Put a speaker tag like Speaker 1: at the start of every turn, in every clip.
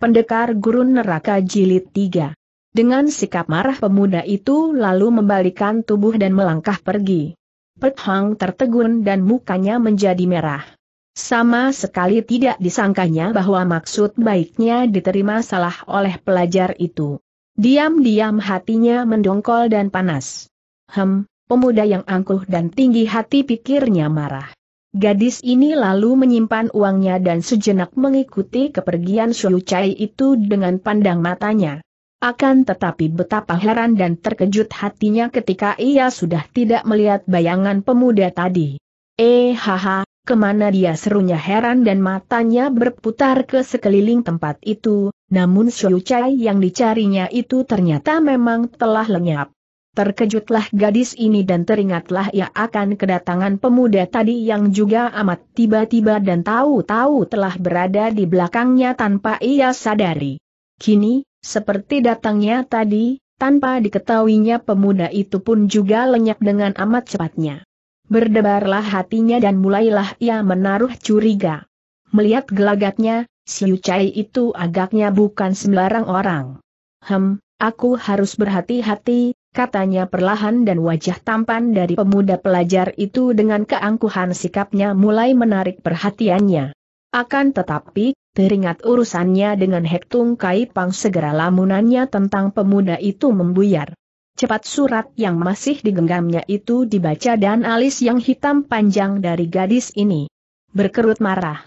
Speaker 1: Pendekar Gurun Neraka Jilid 3. Dengan sikap marah pemuda itu lalu membalikan tubuh dan melangkah pergi. Pek tertegun dan mukanya menjadi merah. Sama sekali tidak disangkanya bahwa maksud baiknya diterima salah oleh pelajar itu. Diam-diam hatinya mendongkol dan panas. Hem, pemuda yang angkuh dan tinggi hati pikirnya marah. Gadis ini lalu menyimpan uangnya dan sejenak mengikuti kepergian Xiu Chai itu dengan pandang matanya. Akan tetapi betapa heran dan terkejut hatinya ketika ia sudah tidak melihat bayangan pemuda tadi. Eh haha, kemana dia serunya heran dan matanya berputar ke sekeliling tempat itu, namun Xiu Chai yang dicarinya itu ternyata memang telah lenyap. Terkejutlah gadis ini dan teringatlah ia akan kedatangan pemuda tadi yang juga amat tiba-tiba dan tahu-tahu telah berada di belakangnya tanpa ia sadari. Kini, seperti datangnya tadi, tanpa diketahuinya pemuda itu pun juga lenyap dengan amat cepatnya. Berdebarlah hatinya dan mulailah ia menaruh curiga. Melihat gelagatnya, si Chai itu agaknya bukan sembarang orang. Hem, aku harus berhati-hati, katanya perlahan dan wajah tampan dari pemuda pelajar itu dengan keangkuhan sikapnya mulai menarik perhatiannya. Akan tetapi, teringat urusannya dengan Hektung Kai Pang segera lamunannya tentang pemuda itu membuyar. Cepat surat yang masih digenggamnya itu dibaca dan alis yang hitam panjang dari gadis ini. Berkerut marah.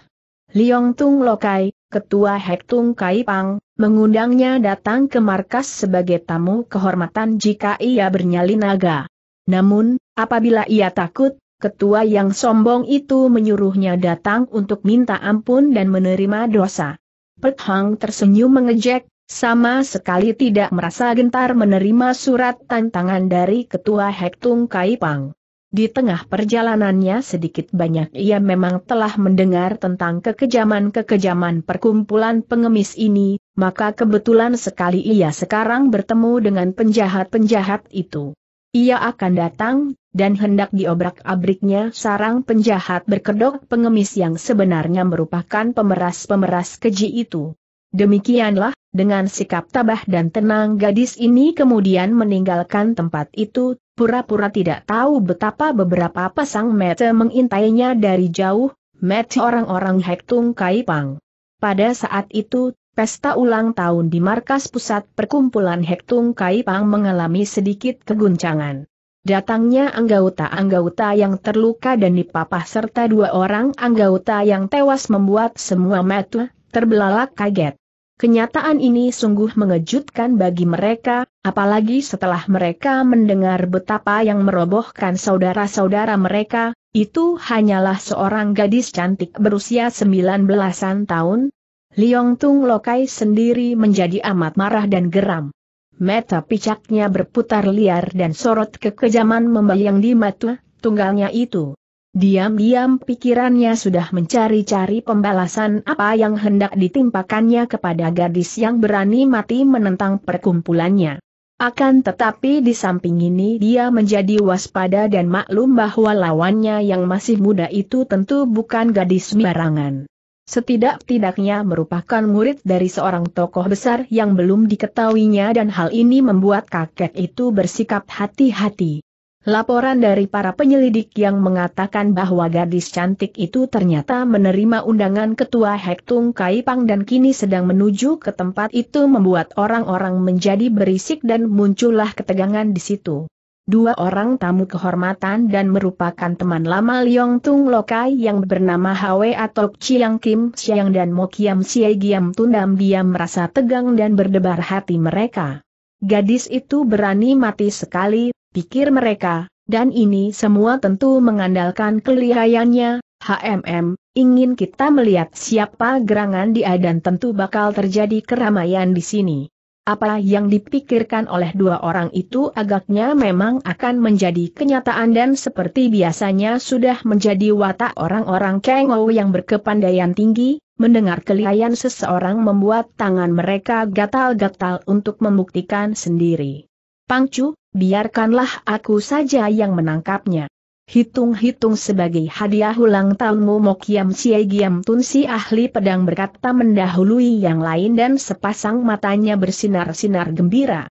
Speaker 1: Liong Tung Lokai, Ketua Hektung Kai Pang, mengundangnya datang ke markas sebagai tamu kehormatan jika ia bernyali naga. Namun, apabila ia takut, ketua yang sombong itu menyuruhnya datang untuk minta ampun dan menerima dosa. Pet Hang tersenyum mengejek, sama sekali tidak merasa gentar menerima surat tantangan dari Ketua Hektung Kaipang. Di tengah perjalanannya sedikit banyak ia memang telah mendengar tentang kekejaman-kekejaman perkumpulan pengemis ini, maka kebetulan sekali ia sekarang bertemu dengan penjahat-penjahat itu. Ia akan datang, dan hendak diobrak-abriknya sarang penjahat berkedok pengemis yang sebenarnya merupakan pemeras-pemeras keji itu. Demikianlah, dengan sikap tabah dan tenang gadis ini kemudian meninggalkan tempat itu, pura-pura tidak tahu betapa beberapa pasang mata mengintainya dari jauh, mata orang-orang Hektung Kaipang. Pada saat itu, pesta ulang tahun di markas pusat perkumpulan Hektung Kaipang mengalami sedikit keguncangan. Datangnya anggota-anggota yang terluka dan dipapah serta dua orang anggota yang tewas membuat semua mata terbelalak kaget. Kenyataan ini sungguh mengejutkan bagi mereka, Apalagi setelah mereka mendengar betapa yang merobohkan saudara-saudara mereka, itu hanyalah seorang gadis cantik berusia 19-an tahun. Liong Tung Lokai sendiri menjadi amat marah dan geram. Meta picaknya berputar liar dan sorot kekejaman membayang di mata tunggalnya itu. Diam-diam pikirannya sudah mencari-cari pembalasan apa yang hendak ditimpakannya kepada gadis yang berani mati menentang perkumpulannya. Akan tetapi di samping ini dia menjadi waspada dan maklum bahwa lawannya yang masih muda itu tentu bukan gadis sembarangan. Setidak-tidaknya merupakan murid dari seorang tokoh besar yang belum diketahuinya dan hal ini membuat kakek itu bersikap hati-hati. Laporan dari para penyelidik yang mengatakan bahwa gadis cantik itu ternyata menerima undangan ketua Hektung Kaipang dan kini sedang menuju ke tempat itu membuat orang-orang menjadi berisik dan muncullah ketegangan di situ. Dua orang tamu kehormatan dan merupakan teman lama Liong Tung Lokai yang bernama Hwe atau Chiang Kim Siang dan Mokiam Siai Giam Tundam diam merasa tegang dan berdebar hati mereka. Gadis itu berani mati sekali, pikir mereka, dan ini semua tentu mengandalkan kelihayannya, HMM, ingin kita melihat siapa gerangan dia dan tentu bakal terjadi keramaian di sini. Apa yang dipikirkan oleh dua orang itu agaknya memang akan menjadi kenyataan dan seperti biasanya sudah menjadi watak orang-orang kengou yang berkepandaian tinggi, mendengar kelihayan seseorang membuat tangan mereka gatal-gatal untuk membuktikan sendiri. Pangcu, biarkanlah aku saja yang menangkapnya. Hitung-hitung sebagai hadiah ulang tahunmu Mokiam Siegiam Tun si ahli pedang berkata mendahului yang lain dan sepasang matanya bersinar-sinar gembira.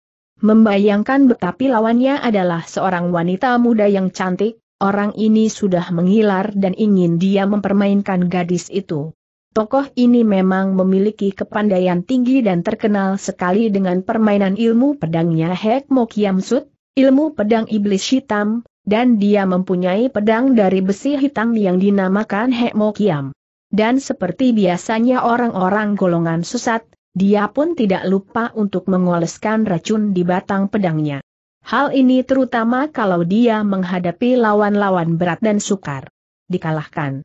Speaker 1: Membayangkan betapi lawannya adalah seorang wanita muda yang cantik, orang ini sudah mengilar dan ingin dia mempermainkan gadis itu. Tokoh ini memang memiliki kepandaian tinggi dan terkenal sekali dengan permainan ilmu pedangnya Hek Mokiam Sut, ilmu pedang iblis hitam, dan dia mempunyai pedang dari besi hitam yang dinamakan Hek Mokiam. Dan seperti biasanya orang-orang golongan sesat, dia pun tidak lupa untuk mengoleskan racun di batang pedangnya. Hal ini terutama kalau dia menghadapi lawan-lawan berat dan sukar dikalahkan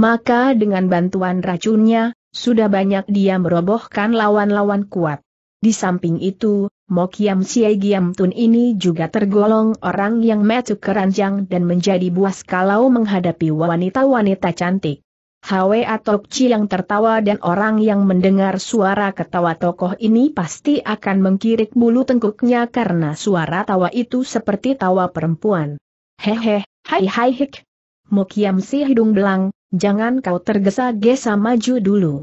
Speaker 1: maka dengan bantuan racunnya, sudah banyak dia merobohkan lawan-lawan kuat. Di samping itu, Mokiam Siai Tun ini juga tergolong orang yang metu keranjang dan menjadi buas kalau menghadapi wanita-wanita cantik. Hwe Chi yang tertawa dan orang yang mendengar suara ketawa tokoh ini pasti akan mengkirik bulu tengkuknya karena suara tawa itu seperti tawa perempuan. Hehe, hai hai hik. Mokiam si hidung belang, Jangan kau tergesa-gesa maju dulu.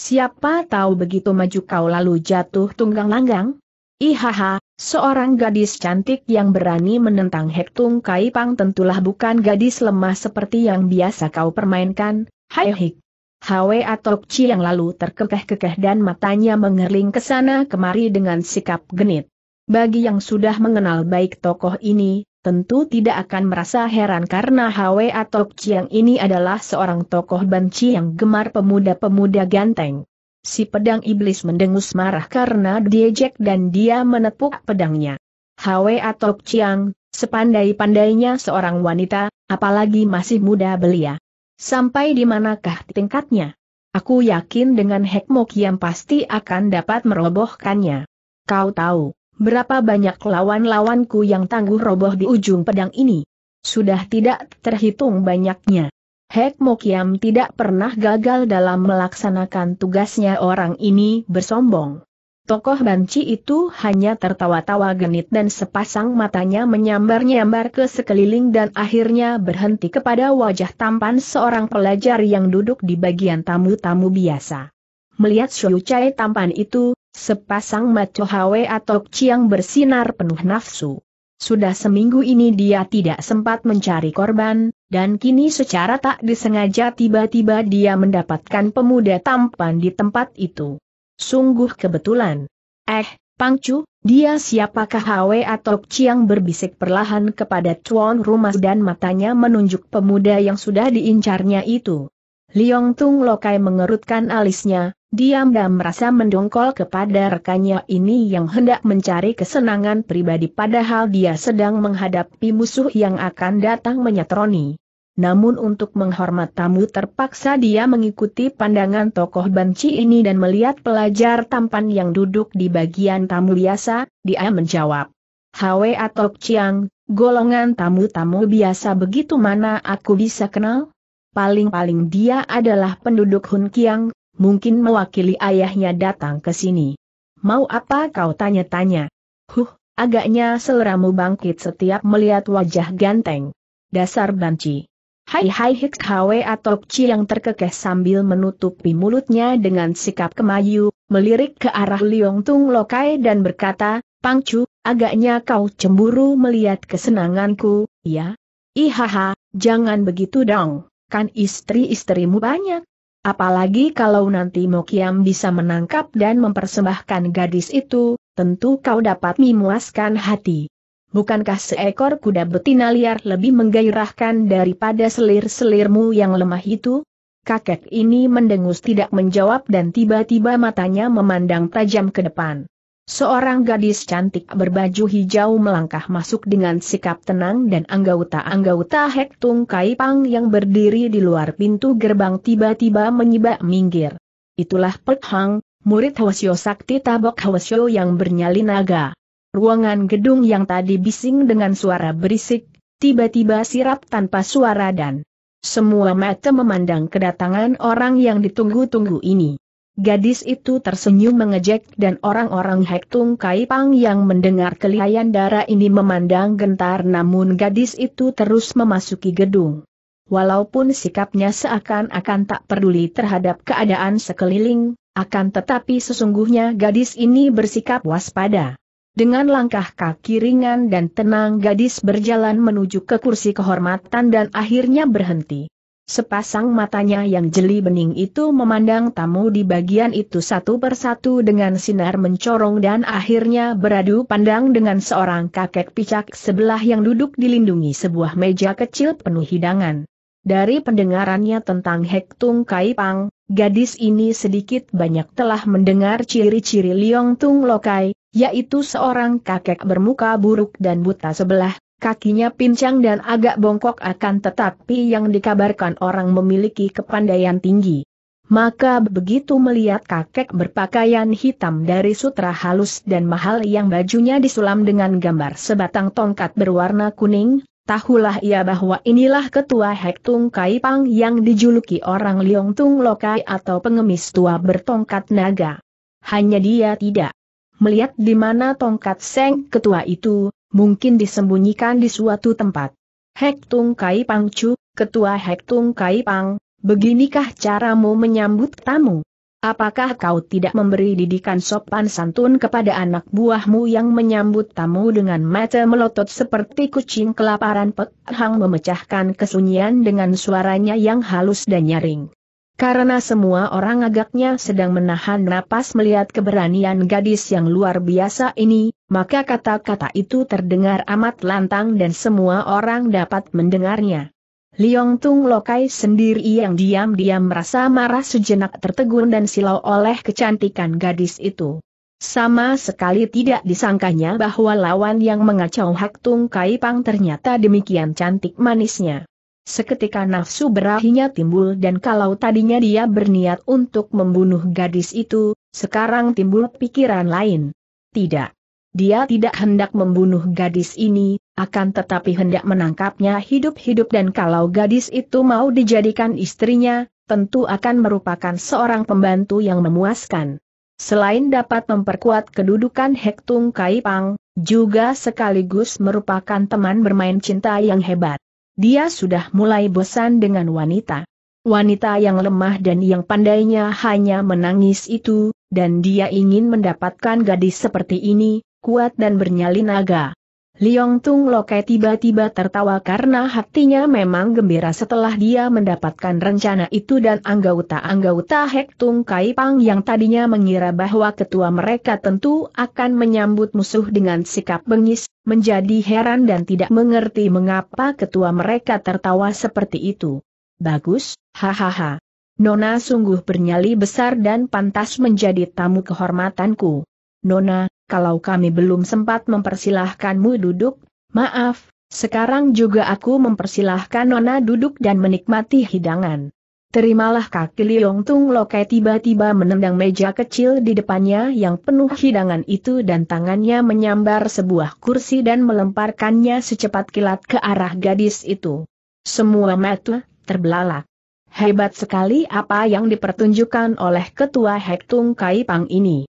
Speaker 1: Siapa tahu begitu maju kau lalu jatuh tunggang langgang? Ihaha, seorang gadis cantik yang berani menentang Hektung Kaipang tentulah bukan gadis lemah seperti yang biasa kau permainkan, hai hik. Hwe atau Chi yang lalu terkekeh-kekeh dan matanya mengerling ke sana kemari dengan sikap genit. Bagi yang sudah mengenal baik tokoh ini, tentu tidak akan merasa heran karena Hwe atau Chiang ini adalah seorang tokoh banci yang gemar pemuda-pemuda ganteng. Si pedang iblis mendengus marah karena diejek dan dia menepuk pedangnya. Hwe atau Chiang, sepandai-pandainya seorang wanita, apalagi masih muda belia. Sampai di manakah tingkatnya? Aku yakin dengan Hekmok yang pasti akan dapat merobohkannya. Kau tahu, berapa banyak lawan-lawanku yang tangguh roboh di ujung pedang ini. Sudah tidak terhitung banyaknya. Hek Mokiam tidak pernah gagal dalam melaksanakan tugasnya orang ini bersombong. Tokoh banci itu hanya tertawa-tawa genit dan sepasang matanya menyambar-nyambar ke sekeliling dan akhirnya berhenti kepada wajah tampan seorang pelajar yang duduk di bagian tamu-tamu biasa. Melihat Shou Chai tampan itu, sepasang mata Hwe atau Chiang bersinar penuh nafsu. Sudah seminggu ini dia tidak sempat mencari korban, dan kini secara tak disengaja tiba-tiba dia mendapatkan pemuda tampan di tempat itu. Sungguh kebetulan. Eh, Pangcu, dia siapakah Hwe atau Chiang berbisik perlahan kepada tuan rumah dan matanya menunjuk pemuda yang sudah diincarnya itu. Liong Tung Lokai mengerutkan alisnya, diam dan merasa mendongkol kepada rekannya ini yang hendak mencari kesenangan pribadi padahal dia sedang menghadapi musuh yang akan datang menyetroni. Namun untuk menghormat tamu terpaksa dia mengikuti pandangan tokoh banci ini dan melihat pelajar tampan yang duduk di bagian tamu biasa, dia menjawab. Hwe atau Chiang, golongan tamu-tamu biasa begitu mana aku bisa kenal? paling-paling dia adalah penduduk Hun Kiang, mungkin mewakili ayahnya datang ke sini. Mau apa kau tanya-tanya? Huh, agaknya seleramu bangkit setiap melihat wajah ganteng. Dasar banci. Hai hai hik hawe atau Ci yang terkekeh sambil menutupi mulutnya dengan sikap kemayu, melirik ke arah Liong Tung Lokai dan berkata, Pangcu, agaknya kau cemburu melihat kesenanganku, ya? Ihaha, jangan begitu dong kan istri-istrimu banyak. Apalagi kalau nanti Mokiam bisa menangkap dan mempersembahkan gadis itu, tentu kau dapat memuaskan hati. Bukankah seekor kuda betina liar lebih menggairahkan daripada selir-selirmu yang lemah itu? Kakek ini mendengus tidak menjawab dan tiba-tiba matanya memandang tajam ke depan. Seorang gadis cantik berbaju hijau melangkah masuk dengan sikap tenang dan anggota-anggota hektung Tung Kai Pang yang berdiri di luar pintu gerbang tiba-tiba menyibak minggir. Itulah Pek Hang, murid Hwasyo Sakti Tabok Hwasyo yang bernyali naga. Ruangan gedung yang tadi bising dengan suara berisik, tiba-tiba sirap tanpa suara dan semua mata memandang kedatangan orang yang ditunggu-tunggu ini. Gadis itu tersenyum mengejek dan orang-orang Hektung Pang yang mendengar kelihayan darah ini memandang gentar namun gadis itu terus memasuki gedung. Walaupun sikapnya seakan-akan tak peduli terhadap keadaan sekeliling, akan tetapi sesungguhnya gadis ini bersikap waspada. Dengan langkah kaki ringan dan tenang gadis berjalan menuju ke kursi kehormatan dan akhirnya berhenti. Sepasang matanya yang jeli bening itu memandang tamu di bagian itu satu persatu dengan sinar mencorong dan akhirnya beradu pandang dengan seorang kakek picak sebelah yang duduk dilindungi sebuah meja kecil penuh hidangan. Dari pendengarannya tentang Hek Tung Kai Pang, gadis ini sedikit banyak telah mendengar ciri-ciri Liong Tung Lokai, yaitu seorang kakek bermuka buruk dan buta sebelah Kakinya pincang dan agak bongkok akan tetapi yang dikabarkan orang memiliki kepandaian tinggi. Maka begitu melihat kakek berpakaian hitam dari sutra halus dan mahal yang bajunya disulam dengan gambar sebatang tongkat berwarna kuning, tahulah ia bahwa inilah ketua Tung Kai Pang yang dijuluki orang Liong Tung Lokai atau pengemis tua bertongkat naga. Hanya dia tidak melihat di mana tongkat Seng ketua itu, mungkin disembunyikan di suatu tempat. Hek Kai Pang Chu, Ketua Hek Kai Pang, beginikah caramu menyambut tamu? Apakah kau tidak memberi didikan sopan santun kepada anak buahmu yang menyambut tamu dengan mata melotot seperti kucing kelaparan Pek Hang memecahkan kesunyian dengan suaranya yang halus dan nyaring. Karena semua orang agaknya sedang menahan napas melihat keberanian gadis yang luar biasa ini, maka kata-kata itu terdengar amat lantang dan semua orang dapat mendengarnya. Liong Tung Lokai sendiri yang diam-diam merasa marah sejenak tertegun dan silau oleh kecantikan gadis itu. Sama sekali tidak disangkanya bahwa lawan yang mengacau Hak Tung Kai Pang ternyata demikian cantik manisnya. Seketika nafsu berahinya timbul dan kalau tadinya dia berniat untuk membunuh gadis itu, sekarang timbul pikiran lain. Tidak. Dia tidak hendak membunuh gadis ini, akan tetapi hendak menangkapnya hidup-hidup dan kalau gadis itu mau dijadikan istrinya, tentu akan merupakan seorang pembantu yang memuaskan. Selain dapat memperkuat kedudukan Hektung Kaipang, juga sekaligus merupakan teman bermain cinta yang hebat. Dia sudah mulai bosan dengan wanita. Wanita yang lemah dan yang pandainya hanya menangis itu, dan dia ingin mendapatkan gadis seperti ini, kuat dan bernyali naga. Liong Tung Lokai tiba-tiba tertawa karena hatinya memang gembira setelah dia mendapatkan rencana itu dan anggota-anggota Hek Tung Kai Pang yang tadinya mengira bahwa ketua mereka tentu akan menyambut musuh dengan sikap bengis, menjadi heran dan tidak mengerti mengapa ketua mereka tertawa seperti itu. Bagus, hahaha. Nona sungguh bernyali besar dan pantas menjadi tamu kehormatanku. Nona, kalau kami belum sempat mempersilahkanmu duduk, maaf, sekarang juga aku mempersilahkan Nona duduk dan menikmati hidangan. Terimalah kaki Liong Tung Lokai tiba-tiba menendang meja kecil di depannya yang penuh hidangan itu dan tangannya menyambar sebuah kursi dan melemparkannya secepat kilat ke arah gadis itu. Semua mata terbelalak. Hebat sekali apa yang dipertunjukkan oleh ketua Hektung Kai Pang ini.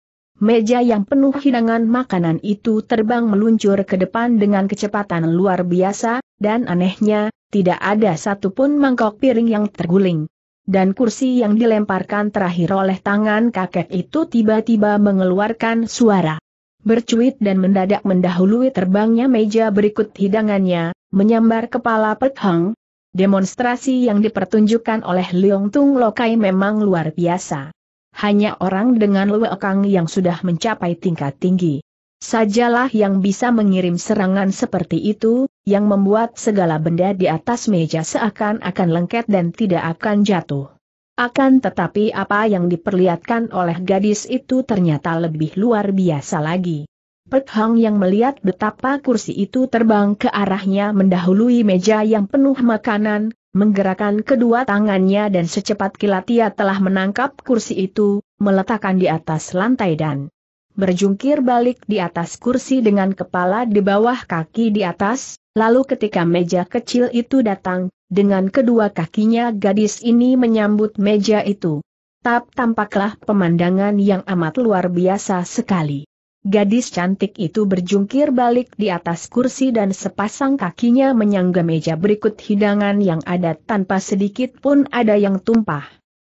Speaker 1: Meja yang penuh hidangan makanan itu terbang meluncur ke depan dengan kecepatan luar biasa, dan anehnya, tidak ada satupun mangkok piring yang terguling. Dan kursi yang dilemparkan terakhir oleh tangan kakek itu tiba-tiba mengeluarkan suara. Bercuit dan mendadak mendahului terbangnya meja berikut hidangannya, menyambar kepala Pek Hang. Demonstrasi yang dipertunjukkan oleh Leong Tung Lokai memang luar biasa hanya orang dengan lewekang yang sudah mencapai tingkat tinggi. Sajalah yang bisa mengirim serangan seperti itu, yang membuat segala benda di atas meja seakan-akan lengket dan tidak akan jatuh. Akan tetapi apa yang diperlihatkan oleh gadis itu ternyata lebih luar biasa lagi. Pek Hang yang melihat betapa kursi itu terbang ke arahnya mendahului meja yang penuh makanan, Menggerakkan kedua tangannya dan secepat kilat ia telah menangkap kursi itu, meletakkan di atas lantai dan berjungkir balik di atas kursi dengan kepala di bawah kaki di atas, lalu ketika meja kecil itu datang, dengan kedua kakinya gadis ini menyambut meja itu. Tap tampaklah pemandangan yang amat luar biasa sekali. Gadis cantik itu berjungkir balik di atas kursi dan sepasang kakinya menyangga meja berikut hidangan yang ada tanpa sedikit pun ada yang tumpah.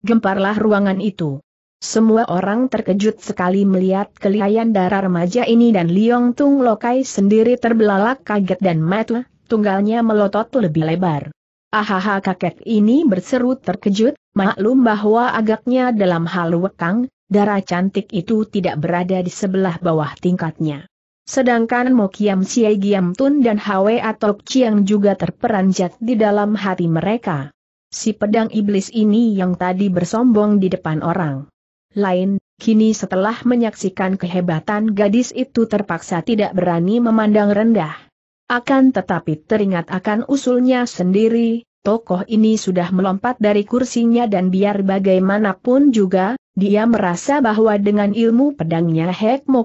Speaker 1: Gemparlah ruangan itu. Semua orang terkejut sekali melihat kelihayan darah remaja ini dan Liong Tung Lokai sendiri terbelalak kaget dan mata, tunggalnya melotot lebih lebar. Ahaha kakek ini berseru terkejut, maklum bahwa agaknya dalam hal wekang, darah cantik itu tidak berada di sebelah bawah tingkatnya. Sedangkan Mokiam Siai Giam Tun dan Hwe atau Chiang juga terperanjat di dalam hati mereka. Si pedang iblis ini yang tadi bersombong di depan orang lain, kini setelah menyaksikan kehebatan gadis itu terpaksa tidak berani memandang rendah. Akan tetapi teringat akan usulnya sendiri, tokoh ini sudah melompat dari kursinya dan biar bagaimanapun juga, dia merasa bahwa dengan ilmu pedangnya Hek Mo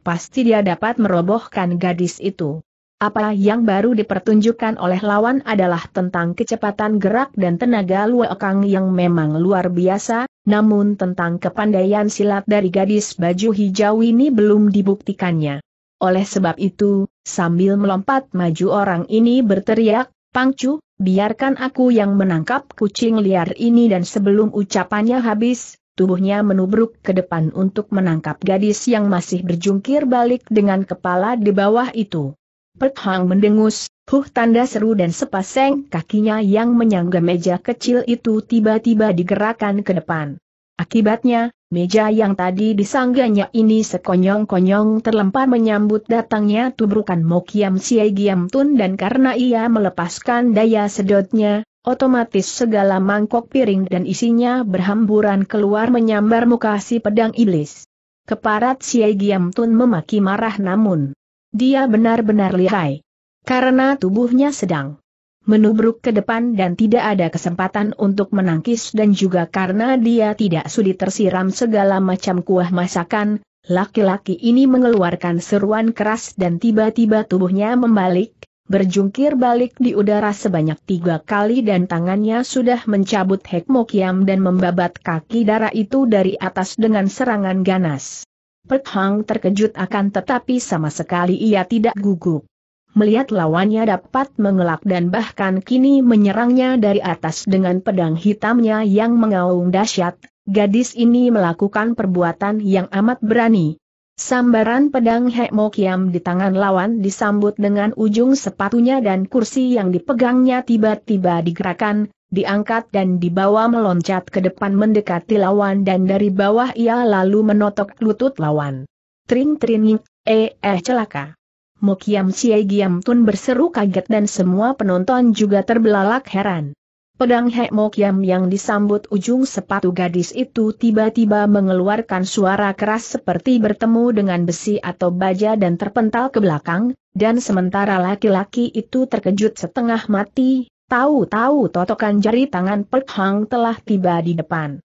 Speaker 1: pasti dia dapat merobohkan gadis itu. Apa yang baru dipertunjukkan oleh lawan adalah tentang kecepatan gerak dan tenaga luekang yang memang luar biasa, namun tentang kepandaian silat dari gadis baju hijau ini belum dibuktikannya. Oleh sebab itu, sambil melompat maju orang ini berteriak, Pangcu, biarkan aku yang menangkap kucing liar ini dan sebelum ucapannya habis, tubuhnya menubruk ke depan untuk menangkap gadis yang masih berjungkir balik dengan kepala di bawah itu. Pek mendengus, huh tanda seru dan sepasang kakinya yang menyangga meja kecil itu tiba-tiba digerakkan ke depan. Akibatnya, meja yang tadi disangganya ini sekonyong-konyong terlempar menyambut datangnya tubrukan Mokiam Siai Giam Tun dan karena ia melepaskan daya sedotnya, otomatis segala mangkok piring dan isinya berhamburan keluar menyambar muka si pedang iblis. Keparat Siai Giam Tun memaki marah namun. Dia benar-benar lihai. Karena tubuhnya sedang menubruk ke depan dan tidak ada kesempatan untuk menangkis dan juga karena dia tidak sudi tersiram segala macam kuah masakan, laki-laki ini mengeluarkan seruan keras dan tiba-tiba tubuhnya membalik, berjungkir balik di udara sebanyak tiga kali dan tangannya sudah mencabut Hekmokiam dan membabat kaki darah itu dari atas dengan serangan ganas. Pek terkejut akan tetapi sama sekali ia tidak gugup melihat lawannya dapat mengelak dan bahkan kini menyerangnya dari atas dengan pedang hitamnya yang mengaung dahsyat, gadis ini melakukan perbuatan yang amat berani. Sambaran pedang Hekmo Kiam di tangan lawan disambut dengan ujung sepatunya dan kursi yang dipegangnya tiba-tiba digerakkan, diangkat dan dibawa meloncat ke depan mendekati lawan dan dari bawah ia lalu menotok lutut lawan. Tring tring, eh eh celaka. Mokiam Cie Giam Tun berseru kaget dan semua penonton juga terbelalak heran. Pedang Hek Mokiam yang disambut ujung sepatu gadis itu tiba-tiba mengeluarkan suara keras seperti bertemu dengan besi atau baja dan terpental ke belakang, dan sementara laki-laki itu terkejut setengah mati, tahu-tahu totokan jari tangan Perk Hang telah tiba di depan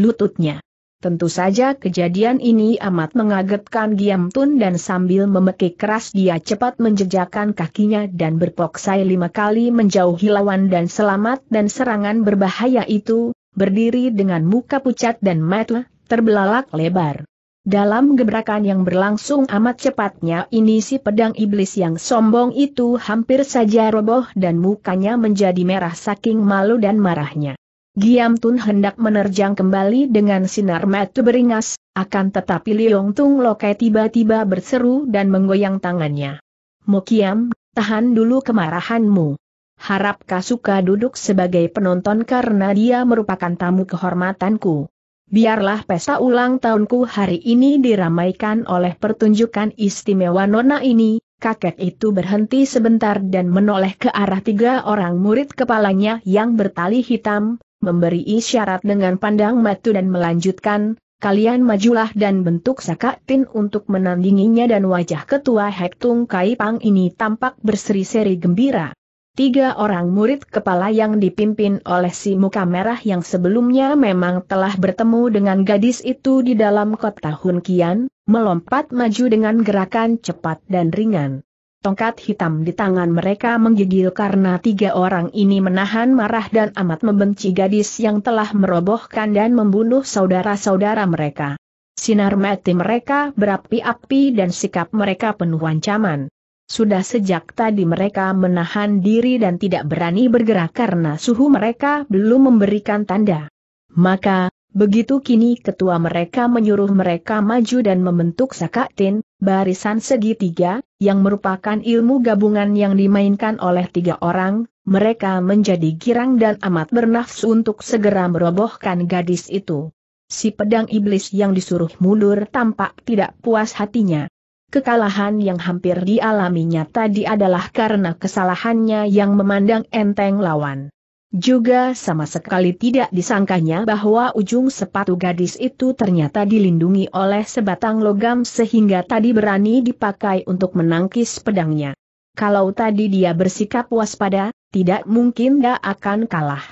Speaker 1: lututnya. Tentu saja kejadian ini amat mengagetkan Giam Tun dan sambil memekik keras dia cepat menjejakkan kakinya dan berpoksai lima kali menjauhi lawan dan selamat dan serangan berbahaya itu, berdiri dengan muka pucat dan mata terbelalak lebar. Dalam gebrakan yang berlangsung amat cepatnya ini si pedang iblis yang sombong itu hampir saja roboh dan mukanya menjadi merah saking malu dan marahnya. Giam Tun hendak menerjang kembali dengan sinar mata beringas, akan tetapi Liong Tung Lokai tiba-tiba berseru dan menggoyang tangannya. Mokiam, tahan dulu kemarahanmu. Harap suka duduk sebagai penonton karena dia merupakan tamu kehormatanku. Biarlah pesta ulang tahunku hari ini diramaikan oleh pertunjukan istimewa nona ini, Kakek itu berhenti sebentar dan menoleh ke arah tiga orang murid kepalanya yang bertali hitam, memberi isyarat dengan pandang matu dan melanjutkan, kalian majulah dan bentuk sakatin untuk menandinginya dan wajah ketua Hektung Kaipang ini tampak berseri-seri gembira. Tiga orang murid kepala yang dipimpin oleh si muka merah yang sebelumnya memang telah bertemu dengan gadis itu di dalam kota Hunkian, melompat maju dengan gerakan cepat dan ringan. Tongkat hitam di tangan mereka menggigil karena tiga orang ini menahan marah dan amat membenci gadis yang telah merobohkan dan membunuh saudara-saudara mereka. Sinar mati mereka berapi-api dan sikap mereka penuh ancaman. Sudah sejak tadi mereka menahan diri dan tidak berani bergerak karena suhu mereka belum memberikan tanda. Maka, Begitu kini ketua mereka menyuruh mereka maju dan membentuk sakatin, barisan segitiga, yang merupakan ilmu gabungan yang dimainkan oleh tiga orang, mereka menjadi girang dan amat bernafsu untuk segera merobohkan gadis itu. Si pedang iblis yang disuruh mundur tampak tidak puas hatinya. Kekalahan yang hampir dialaminya tadi adalah karena kesalahannya yang memandang enteng lawan. Juga sama sekali tidak disangkanya bahwa ujung sepatu gadis itu ternyata dilindungi oleh sebatang logam sehingga tadi berani dipakai untuk menangkis pedangnya. Kalau tadi dia bersikap waspada, tidak mungkin dia akan kalah.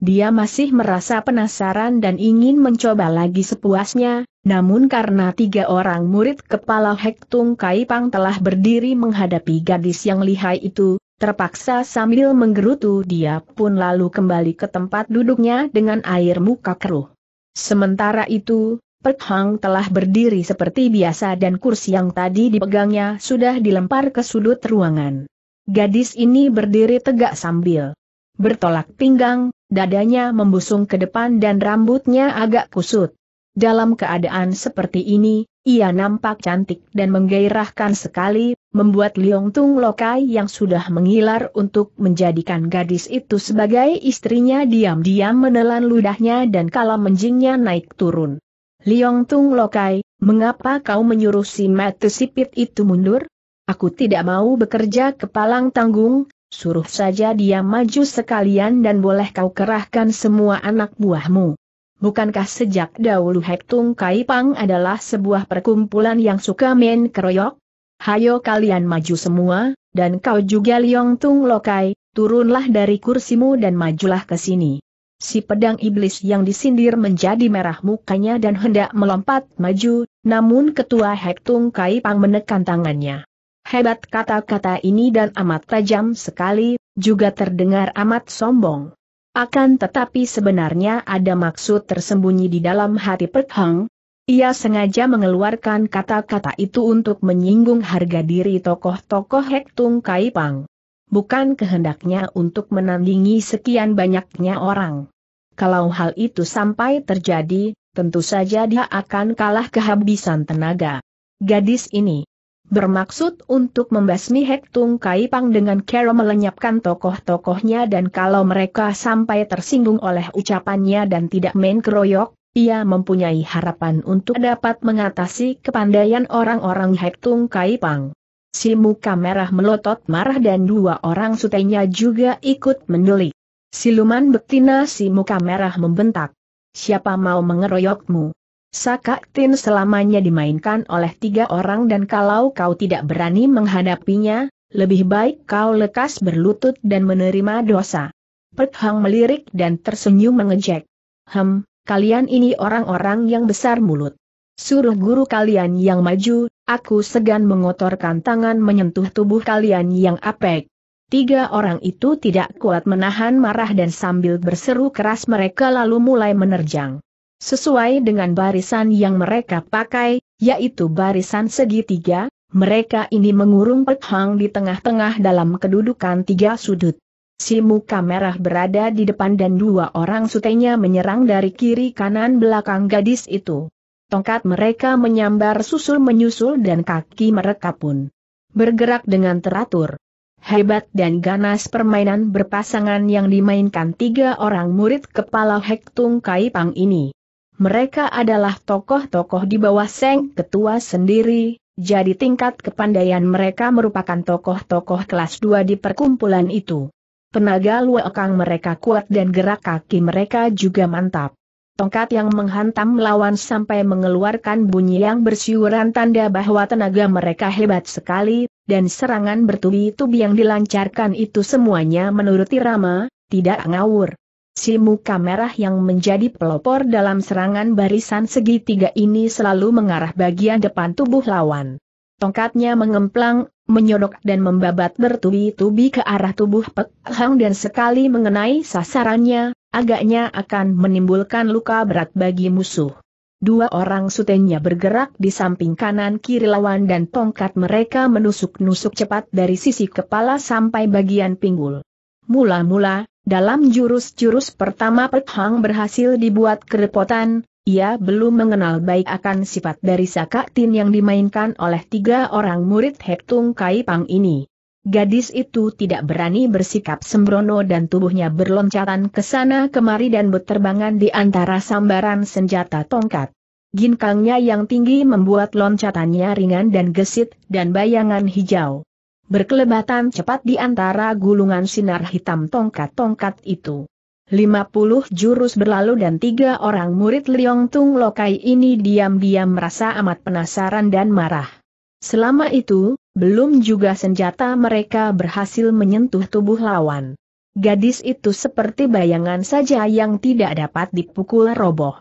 Speaker 1: Dia masih merasa penasaran dan ingin mencoba lagi sepuasnya, namun karena tiga orang murid kepala Hektung Kaipang telah berdiri menghadapi gadis yang lihai itu, Terpaksa sambil menggerutu dia pun lalu kembali ke tempat duduknya dengan air muka keruh. Sementara itu, Pek Hang telah berdiri seperti biasa dan kursi yang tadi dipegangnya sudah dilempar ke sudut ruangan. Gadis ini berdiri tegak sambil bertolak pinggang, dadanya membusung ke depan dan rambutnya agak kusut. Dalam keadaan seperti ini, ia nampak cantik dan menggairahkan sekali, membuat Liong Tung Lokai yang sudah mengilar untuk menjadikan gadis itu sebagai istrinya diam-diam menelan ludahnya dan kalau menjingnya naik turun. Liong Tung Lokai, mengapa kau menyuruh si Mata Sipit itu mundur? Aku tidak mau bekerja kepalang tanggung, suruh saja dia maju sekalian dan boleh kau kerahkan semua anak buahmu. Bukankah sejak dahulu Hektung Tung Kai Pang adalah sebuah perkumpulan yang suka main keroyok? hayo kalian maju semua, dan kau juga Liong Tung Lokai, turunlah dari kursimu dan majulah ke sini. Si pedang iblis yang disindir menjadi merah mukanya dan hendak melompat maju, namun ketua Tung Kai Pang menekan tangannya. Hebat kata-kata ini dan amat tajam sekali, juga terdengar amat sombong. Akan tetapi sebenarnya ada maksud tersembunyi di dalam hati Pek ia sengaja mengeluarkan kata-kata itu untuk menyinggung harga diri tokoh-tokoh Hektung pang, Bukan kehendaknya untuk menandingi sekian banyaknya orang. Kalau hal itu sampai terjadi, tentu saja dia akan kalah kehabisan tenaga. Gadis ini bermaksud untuk membasmi Hektung pang dengan cara melenyapkan tokoh-tokohnya dan kalau mereka sampai tersinggung oleh ucapannya dan tidak main keroyok, ia mempunyai harapan untuk dapat mengatasi kepandaian orang-orang Hektung Kaipang. Si muka merah melotot marah dan dua orang sutenya juga ikut mendelik. Siluman betina si muka merah membentak. Siapa mau mengeroyokmu? Sakaktin selamanya dimainkan oleh tiga orang dan kalau kau tidak berani menghadapinya, lebih baik kau lekas berlutut dan menerima dosa. Perthang melirik dan tersenyum mengejek. Hem, kalian ini orang-orang yang besar mulut. Suruh guru kalian yang maju, aku segan mengotorkan tangan menyentuh tubuh kalian yang apek. Tiga orang itu tidak kuat menahan marah dan sambil berseru keras mereka lalu mulai menerjang. Sesuai dengan barisan yang mereka pakai, yaitu barisan segitiga, mereka ini mengurung Pek di tengah-tengah dalam kedudukan tiga sudut. Si muka merah berada di depan dan dua orang sutenya menyerang dari kiri kanan belakang gadis itu. Tongkat mereka menyambar susul-menyusul dan kaki mereka pun bergerak dengan teratur. Hebat dan ganas permainan berpasangan yang dimainkan tiga orang murid kepala Hektung Kaipang ini. Mereka adalah tokoh-tokoh di bawah Seng Ketua sendiri, jadi tingkat kepandaian mereka merupakan tokoh-tokoh kelas dua di perkumpulan itu. Tenaga luakang mereka kuat dan gerak kaki mereka juga mantap. Tongkat yang menghantam lawan sampai mengeluarkan bunyi yang bersiuran tanda bahwa tenaga mereka hebat sekali, dan serangan bertubi-tubi yang dilancarkan itu semuanya menuruti Rama, tidak ngawur. Si muka merah yang menjadi pelopor dalam serangan barisan segitiga ini selalu mengarah bagian depan tubuh lawan. Tongkatnya mengemplang, menyodok dan membabat bertubi-tubi ke arah tubuh Pek Hang dan sekali mengenai sasarannya, agaknya akan menimbulkan luka berat bagi musuh. Dua orang sutenya bergerak di samping kanan kiri lawan dan tongkat mereka menusuk-nusuk cepat dari sisi kepala sampai bagian pinggul. Mula-mula, dalam jurus-jurus pertama Pek Hang berhasil dibuat kerepotan, ia belum mengenal baik akan sifat dari Tin yang dimainkan oleh tiga orang murid Hektung Pang ini. Gadis itu tidak berani bersikap sembrono dan tubuhnya berloncatan ke sana kemari dan berterbangan di antara sambaran senjata tongkat. Ginkangnya yang tinggi membuat loncatannya ringan dan gesit, dan bayangan hijau berkelebatan cepat di antara gulungan sinar hitam tongkat-tongkat itu. 50 jurus berlalu dan tiga orang murid Liong Tung Lokai ini diam-diam merasa amat penasaran dan marah. Selama itu, belum juga senjata mereka berhasil menyentuh tubuh lawan. Gadis itu seperti bayangan saja yang tidak dapat dipukul roboh.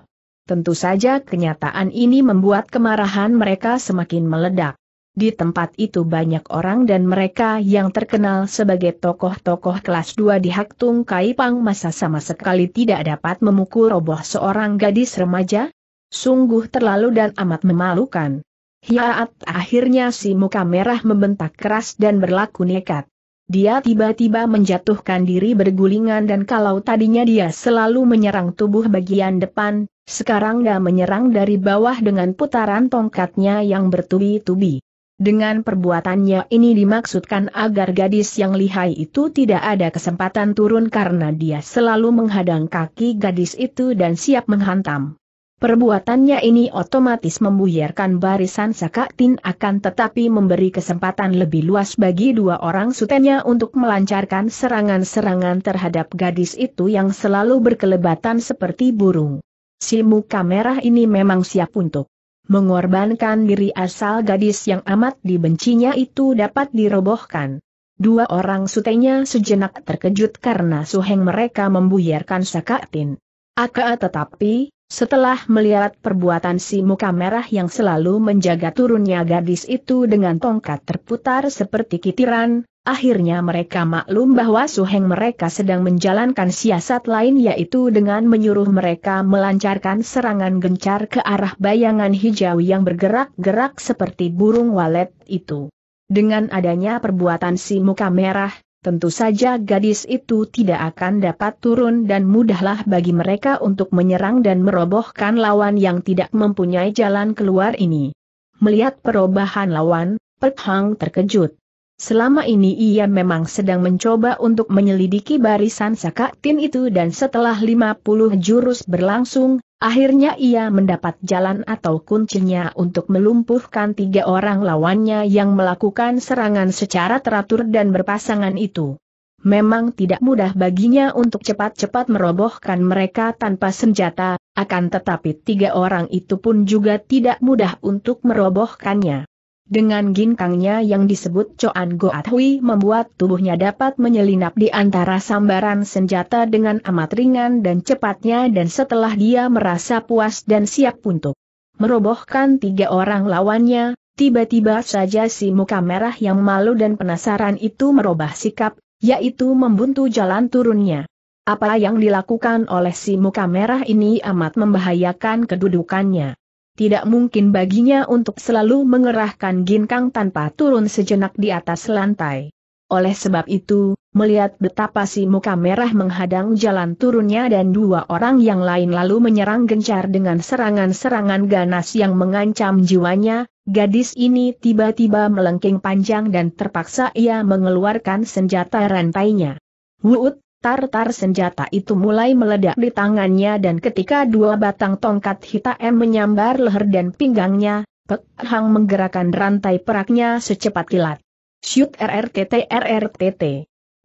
Speaker 1: Tentu saja kenyataan ini membuat kemarahan mereka semakin meledak. Di tempat itu banyak orang dan mereka yang terkenal sebagai tokoh-tokoh kelas 2 di Hak Tung Kai Pang masa sama sekali tidak dapat memukul roboh seorang gadis remaja? Sungguh terlalu dan amat memalukan. Hiaat akhirnya si muka merah membentak keras dan berlaku nekat. Dia tiba-tiba menjatuhkan diri bergulingan dan kalau tadinya dia selalu menyerang tubuh bagian depan, sekarang dia menyerang dari bawah dengan putaran tongkatnya yang bertubi-tubi. Dengan perbuatannya ini dimaksudkan agar gadis yang lihai itu tidak ada kesempatan turun karena dia selalu menghadang kaki gadis itu dan siap menghantam. Perbuatannya ini otomatis membuyarkan barisan Sakatin akan tetapi memberi kesempatan lebih luas bagi dua orang sutenya untuk melancarkan serangan-serangan terhadap gadis itu yang selalu berkelebatan seperti burung. Si muka merah ini memang siap untuk mengorbankan diri asal gadis yang amat dibencinya itu dapat dirobohkan. Dua orang sutenya sejenak terkejut karena suheng mereka membuyarkan Sakatin. Aka tetapi, setelah melihat perbuatan si muka merah yang selalu menjaga turunnya gadis itu dengan tongkat terputar seperti kitiran, akhirnya mereka maklum bahwa suheng mereka sedang menjalankan siasat lain yaitu dengan menyuruh mereka melancarkan serangan gencar ke arah bayangan hijau yang bergerak-gerak seperti burung walet itu. Dengan adanya perbuatan si muka merah, tentu saja gadis itu tidak akan dapat turun dan mudahlah bagi mereka untuk menyerang dan merobohkan lawan yang tidak mempunyai jalan keluar ini. Melihat perubahan lawan, Hang terkejut. Selama ini ia memang sedang mencoba untuk menyelidiki barisan Tin itu dan setelah 50 jurus berlangsung, Akhirnya ia mendapat jalan atau kuncinya untuk melumpuhkan tiga orang lawannya yang melakukan serangan secara teratur dan berpasangan itu. Memang tidak mudah baginya untuk cepat-cepat merobohkan mereka tanpa senjata, akan tetapi tiga orang itu pun juga tidak mudah untuk merobohkannya. Dengan ginkangnya yang disebut Coan Goat Hui membuat tubuhnya dapat menyelinap di antara sambaran senjata dengan amat ringan dan cepatnya dan setelah dia merasa puas dan siap untuk merobohkan tiga orang lawannya, tiba-tiba saja si muka merah yang malu dan penasaran itu merubah sikap, yaitu membuntu jalan turunnya. Apa yang dilakukan oleh si muka merah ini amat membahayakan kedudukannya tidak mungkin baginya untuk selalu mengerahkan ginkang tanpa turun sejenak di atas lantai. Oleh sebab itu, melihat betapa si muka merah menghadang jalan turunnya dan dua orang yang lain lalu menyerang gencar dengan serangan-serangan ganas yang mengancam jiwanya, gadis ini tiba-tiba melengking panjang dan terpaksa ia mengeluarkan senjata rantainya. Wuut, Tartar senjata itu mulai meledak di tangannya dan ketika dua batang tongkat hitam menyambar leher dan pinggangnya, Pek Hang menggerakkan rantai peraknya secepat kilat. Shoot RRTT RRTT.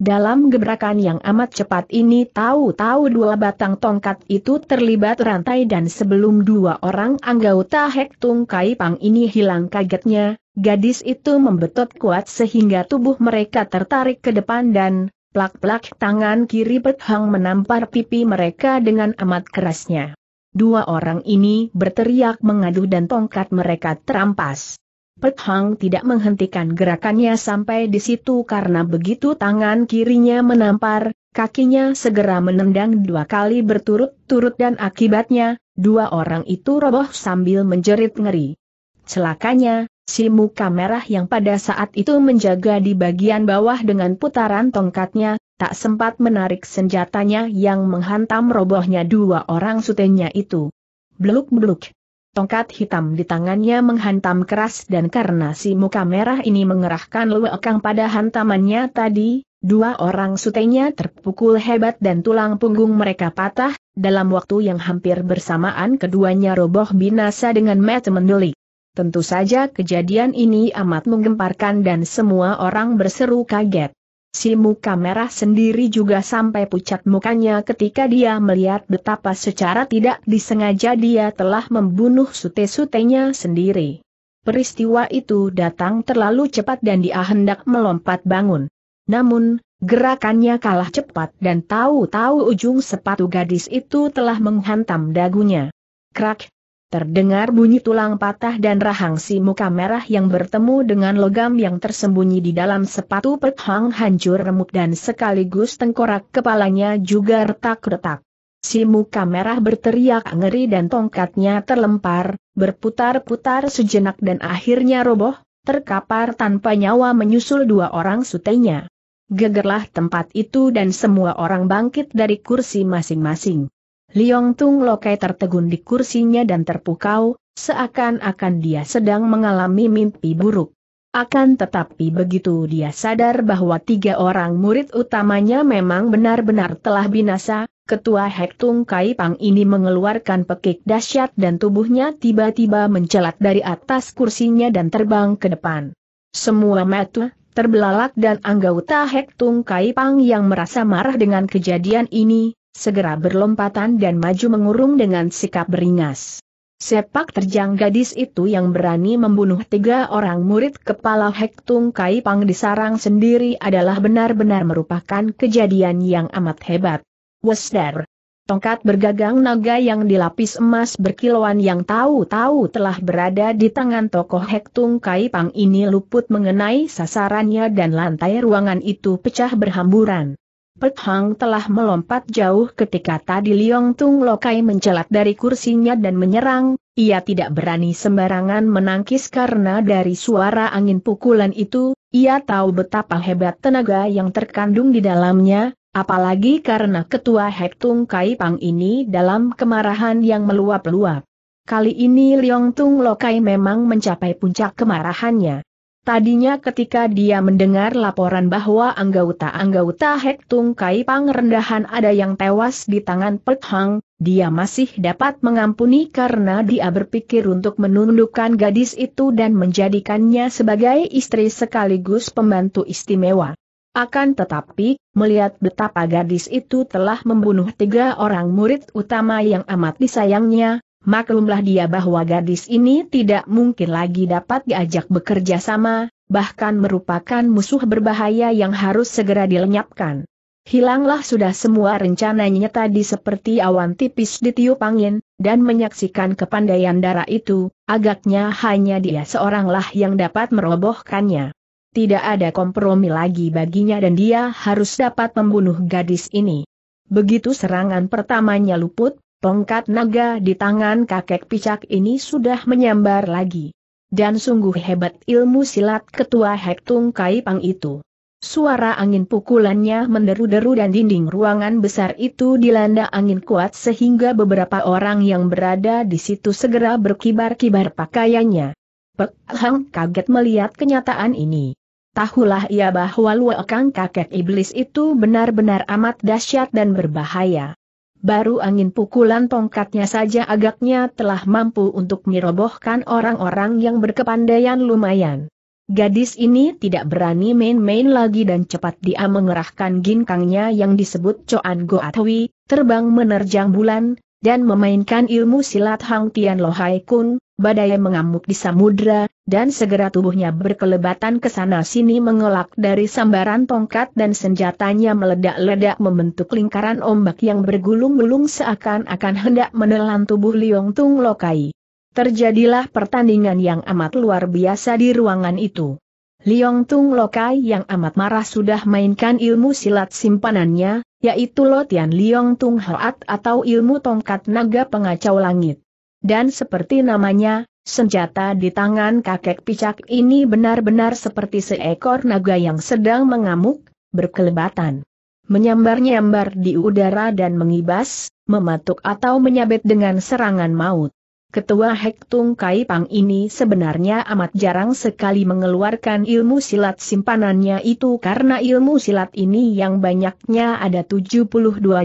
Speaker 1: Dalam gebrakan yang amat cepat ini tahu-tahu dua batang tongkat itu terlibat rantai dan sebelum dua orang anggota Hektung Kai Pang ini hilang kagetnya, gadis itu membetot kuat sehingga tubuh mereka tertarik ke depan dan Plak-plak tangan kiri Pet Hang menampar pipi mereka dengan amat kerasnya. Dua orang ini berteriak mengadu dan tongkat mereka terampas. Pet Hang tidak menghentikan gerakannya sampai di situ karena begitu tangan kirinya menampar, kakinya segera menendang dua kali berturut-turut dan akibatnya, dua orang itu roboh sambil menjerit ngeri. Celakanya, Si muka merah yang pada saat itu menjaga di bagian bawah dengan putaran tongkatnya, tak sempat menarik senjatanya yang menghantam robohnya dua orang sutenya itu. Bluk-bluk. Tongkat hitam di tangannya menghantam keras dan karena si muka merah ini mengerahkan luekang pada hantamannya tadi, dua orang sutenya terpukul hebat dan tulang punggung mereka patah, dalam waktu yang hampir bersamaan keduanya roboh binasa dengan mata mendelik. Tentu saja kejadian ini amat menggemparkan dan semua orang berseru kaget. Si muka merah sendiri juga sampai pucat mukanya ketika dia melihat betapa secara tidak disengaja dia telah membunuh sute-sutenya sendiri. Peristiwa itu datang terlalu cepat dan dia hendak melompat bangun. Namun, gerakannya kalah cepat dan tahu-tahu ujung sepatu gadis itu telah menghantam dagunya. Krak, Terdengar bunyi tulang patah dan rahang si muka merah yang bertemu dengan logam yang tersembunyi di dalam sepatu Pek hancur remuk dan sekaligus tengkorak kepalanya juga retak-retak. Si muka merah berteriak ngeri dan tongkatnya terlempar, berputar-putar sejenak dan akhirnya roboh, terkapar tanpa nyawa menyusul dua orang sutenya. Gegerlah tempat itu dan semua orang bangkit dari kursi masing-masing. Liong Tung Lokai tertegun di kursinya dan terpukau, seakan-akan dia sedang mengalami mimpi buruk. Akan tetapi begitu dia sadar bahwa tiga orang murid utamanya memang benar-benar telah binasa, ketua Hek Tung Kai Pang ini mengeluarkan pekik dahsyat dan tubuhnya tiba-tiba mencelat dari atas kursinya dan terbang ke depan. Semua metu, terbelalak dan anggota Hek Tung Kai Pang yang merasa marah dengan kejadian ini, segera berlompatan dan maju mengurung dengan sikap beringas. Sepak terjang gadis itu yang berani membunuh tiga orang murid kepala hektung Tung Kai Pang di sarang sendiri adalah benar-benar merupakan kejadian yang amat hebat. Wesder. Tongkat bergagang naga yang dilapis emas berkilauan yang tahu-tahu telah berada di tangan tokoh hektung Tung Kai Pang ini luput mengenai sasarannya dan lantai ruangan itu pecah berhamburan. Pet Hang telah melompat jauh ketika tadi Liong Tung Lokai mencelat dari kursinya dan menyerang, ia tidak berani sembarangan menangkis karena dari suara angin pukulan itu, ia tahu betapa hebat tenaga yang terkandung di dalamnya, apalagi karena ketua Hek Tung Kai Pang ini dalam kemarahan yang meluap-luap. Kali ini Liong Tung Lokai memang mencapai puncak kemarahannya. Tadinya ketika dia mendengar laporan bahwa anggota-anggota Hek Tung Kai Pang rendahan ada yang tewas di tangan Pek Hang, dia masih dapat mengampuni karena dia berpikir untuk menundukkan gadis itu dan menjadikannya sebagai istri sekaligus pembantu istimewa. Akan tetapi, melihat betapa gadis itu telah membunuh tiga orang murid utama yang amat disayangnya, maklumlah dia bahwa gadis ini tidak mungkin lagi dapat diajak bekerja sama, bahkan merupakan musuh berbahaya yang harus segera dilenyapkan. Hilanglah sudah semua rencananya tadi seperti awan tipis ditiup angin, dan menyaksikan kepandaian darah itu, agaknya hanya dia seoranglah yang dapat merobohkannya. Tidak ada kompromi lagi baginya dan dia harus dapat membunuh gadis ini. Begitu serangan pertamanya luput, Tongkat naga di tangan kakek picak ini sudah menyambar lagi. Dan sungguh hebat ilmu silat ketua Hektung Kaipang itu. Suara angin pukulannya menderu-deru dan dinding ruangan besar itu dilanda angin kuat sehingga beberapa orang yang berada di situ segera berkibar-kibar pakaiannya. Pek Hang kaget melihat kenyataan ini. Tahulah ia bahwa luakang kakek iblis itu benar-benar amat dahsyat dan berbahaya baru angin pukulan tongkatnya saja agaknya telah mampu untuk merobohkan orang-orang yang berkepandaian lumayan. Gadis ini tidak berani main-main lagi dan cepat dia mengerahkan ginkangnya yang disebut Coan Go Hui, terbang menerjang bulan, dan memainkan ilmu silat Hang Tian Lohai Kun, badai mengamuk di samudra, dan segera tubuhnya berkelebatan ke sana-sini mengelak dari sambaran tongkat dan senjatanya meledak-ledak membentuk lingkaran ombak yang bergulung-gulung seakan-akan hendak menelan tubuh Liong Tung Lokai. Terjadilah pertandingan yang amat luar biasa di ruangan itu. Liong Tung Lokai yang amat marah sudah mainkan ilmu silat simpanannya, yaitu Lotian Liong Tung Hoat atau ilmu tongkat naga pengacau langit. Dan seperti namanya, senjata di tangan kakek picak ini benar-benar seperti seekor naga yang sedang mengamuk, berkelebatan. Menyambar-nyambar di udara dan mengibas, mematuk atau menyabet dengan serangan maut. Ketua Hektung Pang ini sebenarnya amat jarang sekali mengeluarkan ilmu silat simpanannya itu karena ilmu silat ini yang banyaknya ada 72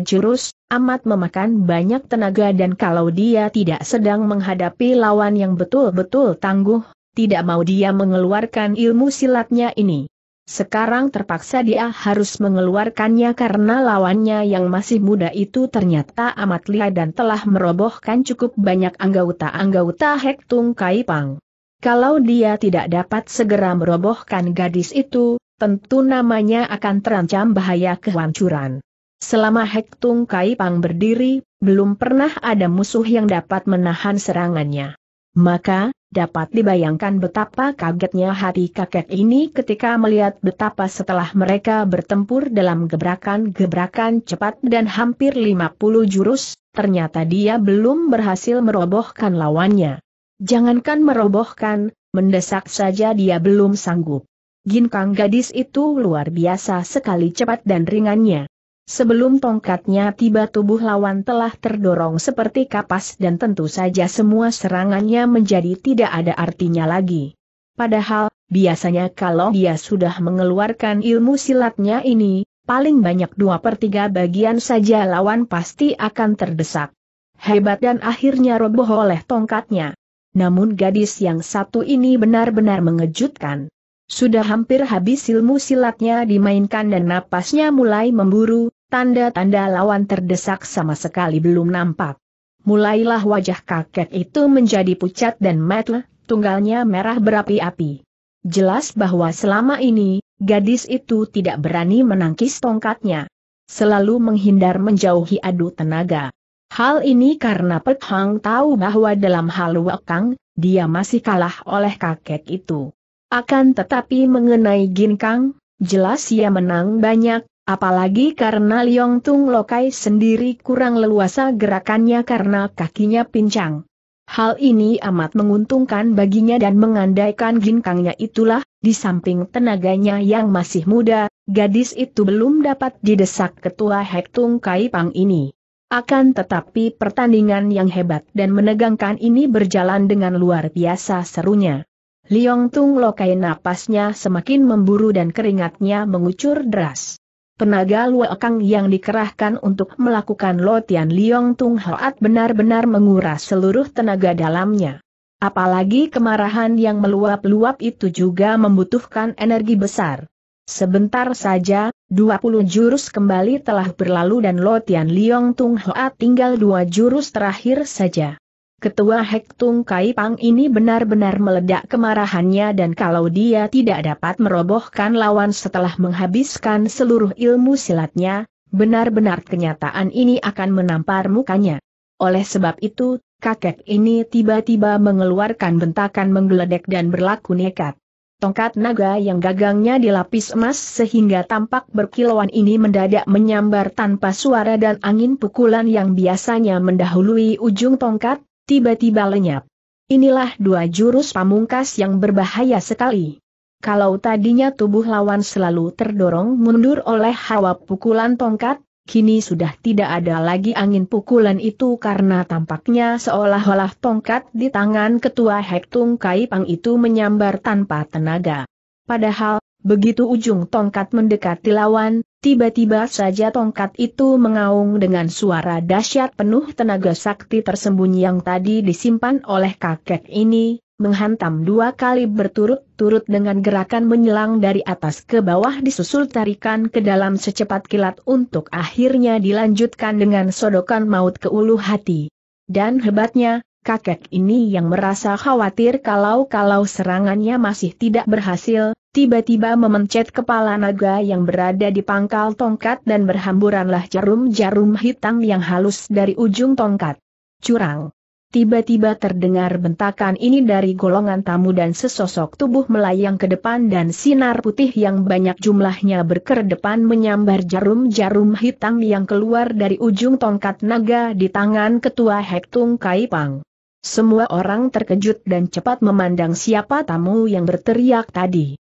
Speaker 1: jurus, amat memakan banyak tenaga dan kalau dia tidak sedang menghadapi lawan yang betul-betul tangguh, tidak mau dia mengeluarkan ilmu silatnya ini. Sekarang terpaksa dia harus mengeluarkannya karena lawannya yang masih muda itu ternyata amat lihai dan telah merobohkan cukup banyak anggota-anggota Hektung Tung Kai Pang. Kalau dia tidak dapat segera merobohkan gadis itu, tentu namanya akan terancam bahaya kehancuran. Selama Hektung Tung Kai Pang berdiri, belum pernah ada musuh yang dapat menahan serangannya. Maka, dapat dibayangkan betapa kagetnya hati kakek ini ketika melihat betapa setelah mereka bertempur dalam gebrakan-gebrakan cepat dan hampir 50 jurus, ternyata dia belum berhasil merobohkan lawannya. Jangankan merobohkan, mendesak saja dia belum sanggup. Ginkang gadis itu luar biasa sekali cepat dan ringannya. Sebelum tongkatnya tiba tubuh lawan telah terdorong seperti kapas dan tentu saja semua serangannya menjadi tidak ada artinya lagi. Padahal, biasanya kalau dia sudah mengeluarkan ilmu silatnya ini, paling banyak dua per tiga bagian saja lawan pasti akan terdesak. Hebat dan akhirnya roboh oleh tongkatnya. Namun gadis yang satu ini benar-benar mengejutkan. Sudah hampir habis ilmu silatnya dimainkan dan napasnya mulai memburu, Tanda-tanda lawan terdesak sama sekali belum nampak. Mulailah wajah kakek itu menjadi pucat dan metel, tunggalnya merah berapi-api. Jelas bahwa selama ini, gadis itu tidak berani menangkis tongkatnya. Selalu menghindar menjauhi adu tenaga. Hal ini karena Pek Hang tahu bahwa dalam hal wakang, dia masih kalah oleh kakek itu. Akan tetapi mengenai gin kang, jelas ia menang banyak, Apalagi karena Liong Tung Lokai sendiri kurang leluasa gerakannya karena kakinya pincang. Hal ini amat menguntungkan baginya dan mengandaikan ginkangnya itulah, di samping tenaganya yang masih muda, gadis itu belum dapat didesak ketua Hektung Kai Pang ini. Akan tetapi pertandingan yang hebat dan menegangkan ini berjalan dengan luar biasa serunya. Liong Tung Lokai napasnya semakin memburu dan keringatnya mengucur deras. Tenaga luakang yang dikerahkan untuk melakukan Lotian Liong Tung Hoat benar-benar menguras seluruh tenaga dalamnya. Apalagi kemarahan yang meluap-luap itu juga membutuhkan energi besar. Sebentar saja, 20 jurus kembali telah berlalu dan Lotian Liong Tung Hoat tinggal dua jurus terakhir saja. Ketua Hektung Kai Pang ini benar-benar meledak kemarahannya dan kalau dia tidak dapat merobohkan lawan setelah menghabiskan seluruh ilmu silatnya, benar-benar kenyataan ini akan menampar mukanya. Oleh sebab itu, kakek ini tiba-tiba mengeluarkan bentakan menggeledek dan berlaku nekat. Tongkat naga yang gagangnya dilapis emas sehingga tampak berkilauan ini mendadak menyambar tanpa suara dan angin pukulan yang biasanya mendahului ujung tongkat, tiba-tiba lenyap. Inilah dua jurus pamungkas yang berbahaya sekali. Kalau tadinya tubuh lawan selalu terdorong mundur oleh hawa pukulan tongkat, kini sudah tidak ada lagi angin pukulan itu karena tampaknya seolah-olah tongkat di tangan ketua Hektung Kaipang itu menyambar tanpa tenaga. Padahal, Begitu ujung tongkat mendekati lawan, tiba-tiba saja tongkat itu mengaung dengan suara dahsyat penuh tenaga sakti tersembunyi yang tadi disimpan oleh kakek ini, menghantam dua kali berturut-turut dengan gerakan menyelang dari atas ke bawah disusul tarikan ke dalam secepat kilat untuk akhirnya dilanjutkan dengan sodokan maut ke ulu hati. Dan hebatnya, kakek ini yang merasa khawatir kalau-kalau serangannya masih tidak berhasil, tiba-tiba memencet kepala naga yang berada di pangkal tongkat dan berhamburanlah jarum-jarum hitam yang halus dari ujung tongkat. Curang. Tiba-tiba terdengar bentakan ini dari golongan tamu dan sesosok tubuh melayang ke depan dan sinar putih yang banyak jumlahnya berkedepan menyambar jarum-jarum hitam yang keluar dari ujung tongkat naga di tangan ketua Hektung Kaipang. Semua orang terkejut dan cepat memandang siapa tamu yang berteriak tadi.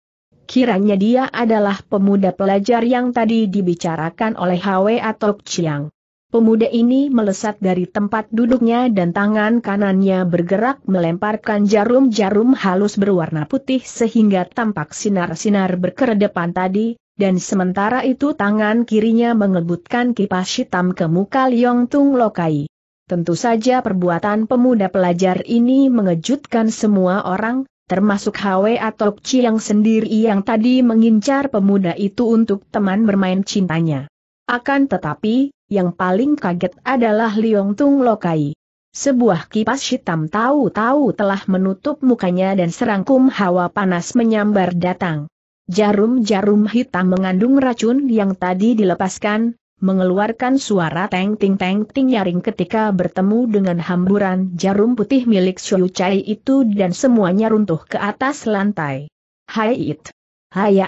Speaker 1: Kiranya dia adalah pemuda pelajar yang tadi dibicarakan oleh Hwe atau Chiang. Pemuda ini melesat dari tempat duduknya dan tangan kanannya bergerak melemparkan jarum-jarum halus berwarna putih sehingga tampak sinar-sinar berkeredepan tadi, dan sementara itu tangan kirinya mengebutkan kipas hitam ke muka Liong Tung Lokai. Tentu saja perbuatan pemuda pelajar ini mengejutkan semua orang, termasuk Hwe atau yang sendiri yang tadi mengincar pemuda itu untuk teman bermain cintanya. Akan tetapi, yang paling kaget adalah Liong Tung Lokai. Sebuah kipas hitam tahu-tahu telah menutup mukanya dan serangkum hawa panas menyambar datang. Jarum-jarum hitam mengandung racun yang tadi dilepaskan, mengeluarkan suara teng-ting-teng-ting nyaring ketika bertemu dengan hamburan jarum putih milik Xiu Chai itu dan semuanya runtuh ke atas lantai. Hai it! Hai ya!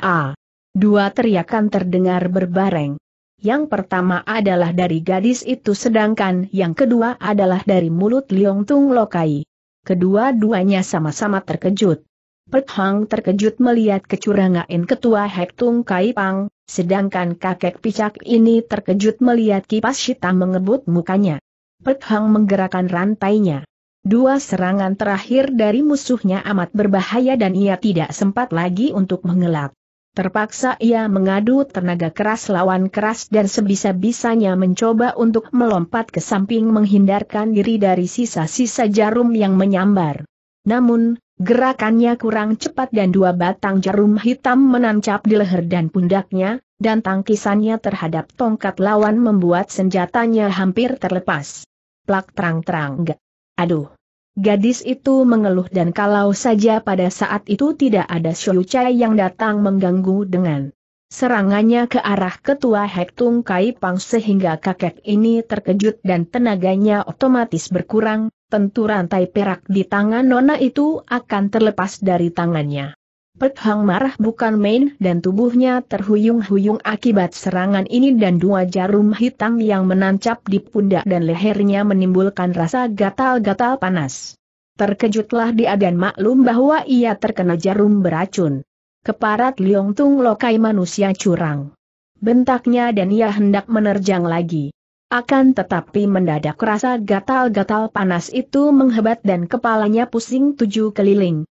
Speaker 1: Dua teriakan terdengar berbareng. Yang pertama adalah dari gadis itu sedangkan yang kedua adalah dari mulut Liong Tung Lokai. Kedua-duanya sama-sama terkejut. Pek Hang terkejut melihat kecurangan ketua Hektung Tung Kai Pang, sedangkan kakek picak ini terkejut melihat kipas Shita mengebut mukanya. Pek Hang menggerakkan rantainya. Dua serangan terakhir dari musuhnya amat berbahaya dan ia tidak sempat lagi untuk mengelak. Terpaksa ia mengadu tenaga keras lawan keras dan sebisa-bisanya mencoba untuk melompat ke samping menghindarkan diri dari sisa-sisa jarum yang menyambar. Namun, Gerakannya kurang cepat dan dua batang jarum hitam menancap di leher dan pundaknya, dan tangkisannya terhadap tongkat lawan membuat senjatanya hampir terlepas. Plak terang-terang. Aduh. Gadis itu mengeluh dan kalau saja pada saat itu tidak ada Xiu Chai yang datang mengganggu dengan serangannya ke arah ketua Hektung Kai Pang sehingga kakek ini terkejut dan tenaganya otomatis berkurang, tentu rantai perak di tangan Nona itu akan terlepas dari tangannya. Pek Hang marah bukan main dan tubuhnya terhuyung-huyung akibat serangan ini dan dua jarum hitam yang menancap di pundak dan lehernya menimbulkan rasa gatal-gatal panas. Terkejutlah dia dan maklum bahwa ia terkena jarum beracun. Keparat Liong Tung Lokai manusia curang. Bentaknya dan ia hendak menerjang lagi. Akan tetapi mendadak rasa gatal-gatal panas itu menghebat dan kepalanya pusing tujuh keliling.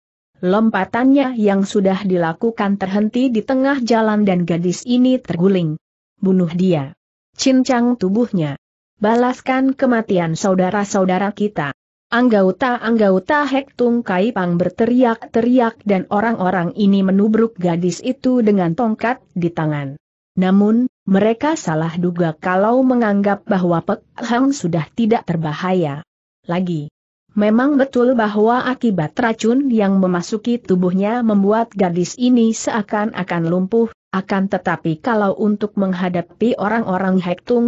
Speaker 1: Lompatannya yang sudah dilakukan terhenti di tengah jalan dan gadis ini terguling. Bunuh dia. Cincang tubuhnya. Balaskan kematian saudara-saudara kita. Anggauta-anggauta Hek Tung Kai Pang berteriak-teriak dan orang-orang ini menubruk gadis itu dengan tongkat di tangan. Namun, mereka salah duga kalau menganggap bahwa Pek Hang sudah tidak terbahaya. Lagi, memang betul bahwa akibat racun yang memasuki tubuhnya membuat gadis ini seakan-akan lumpuh, akan tetapi kalau untuk menghadapi orang-orang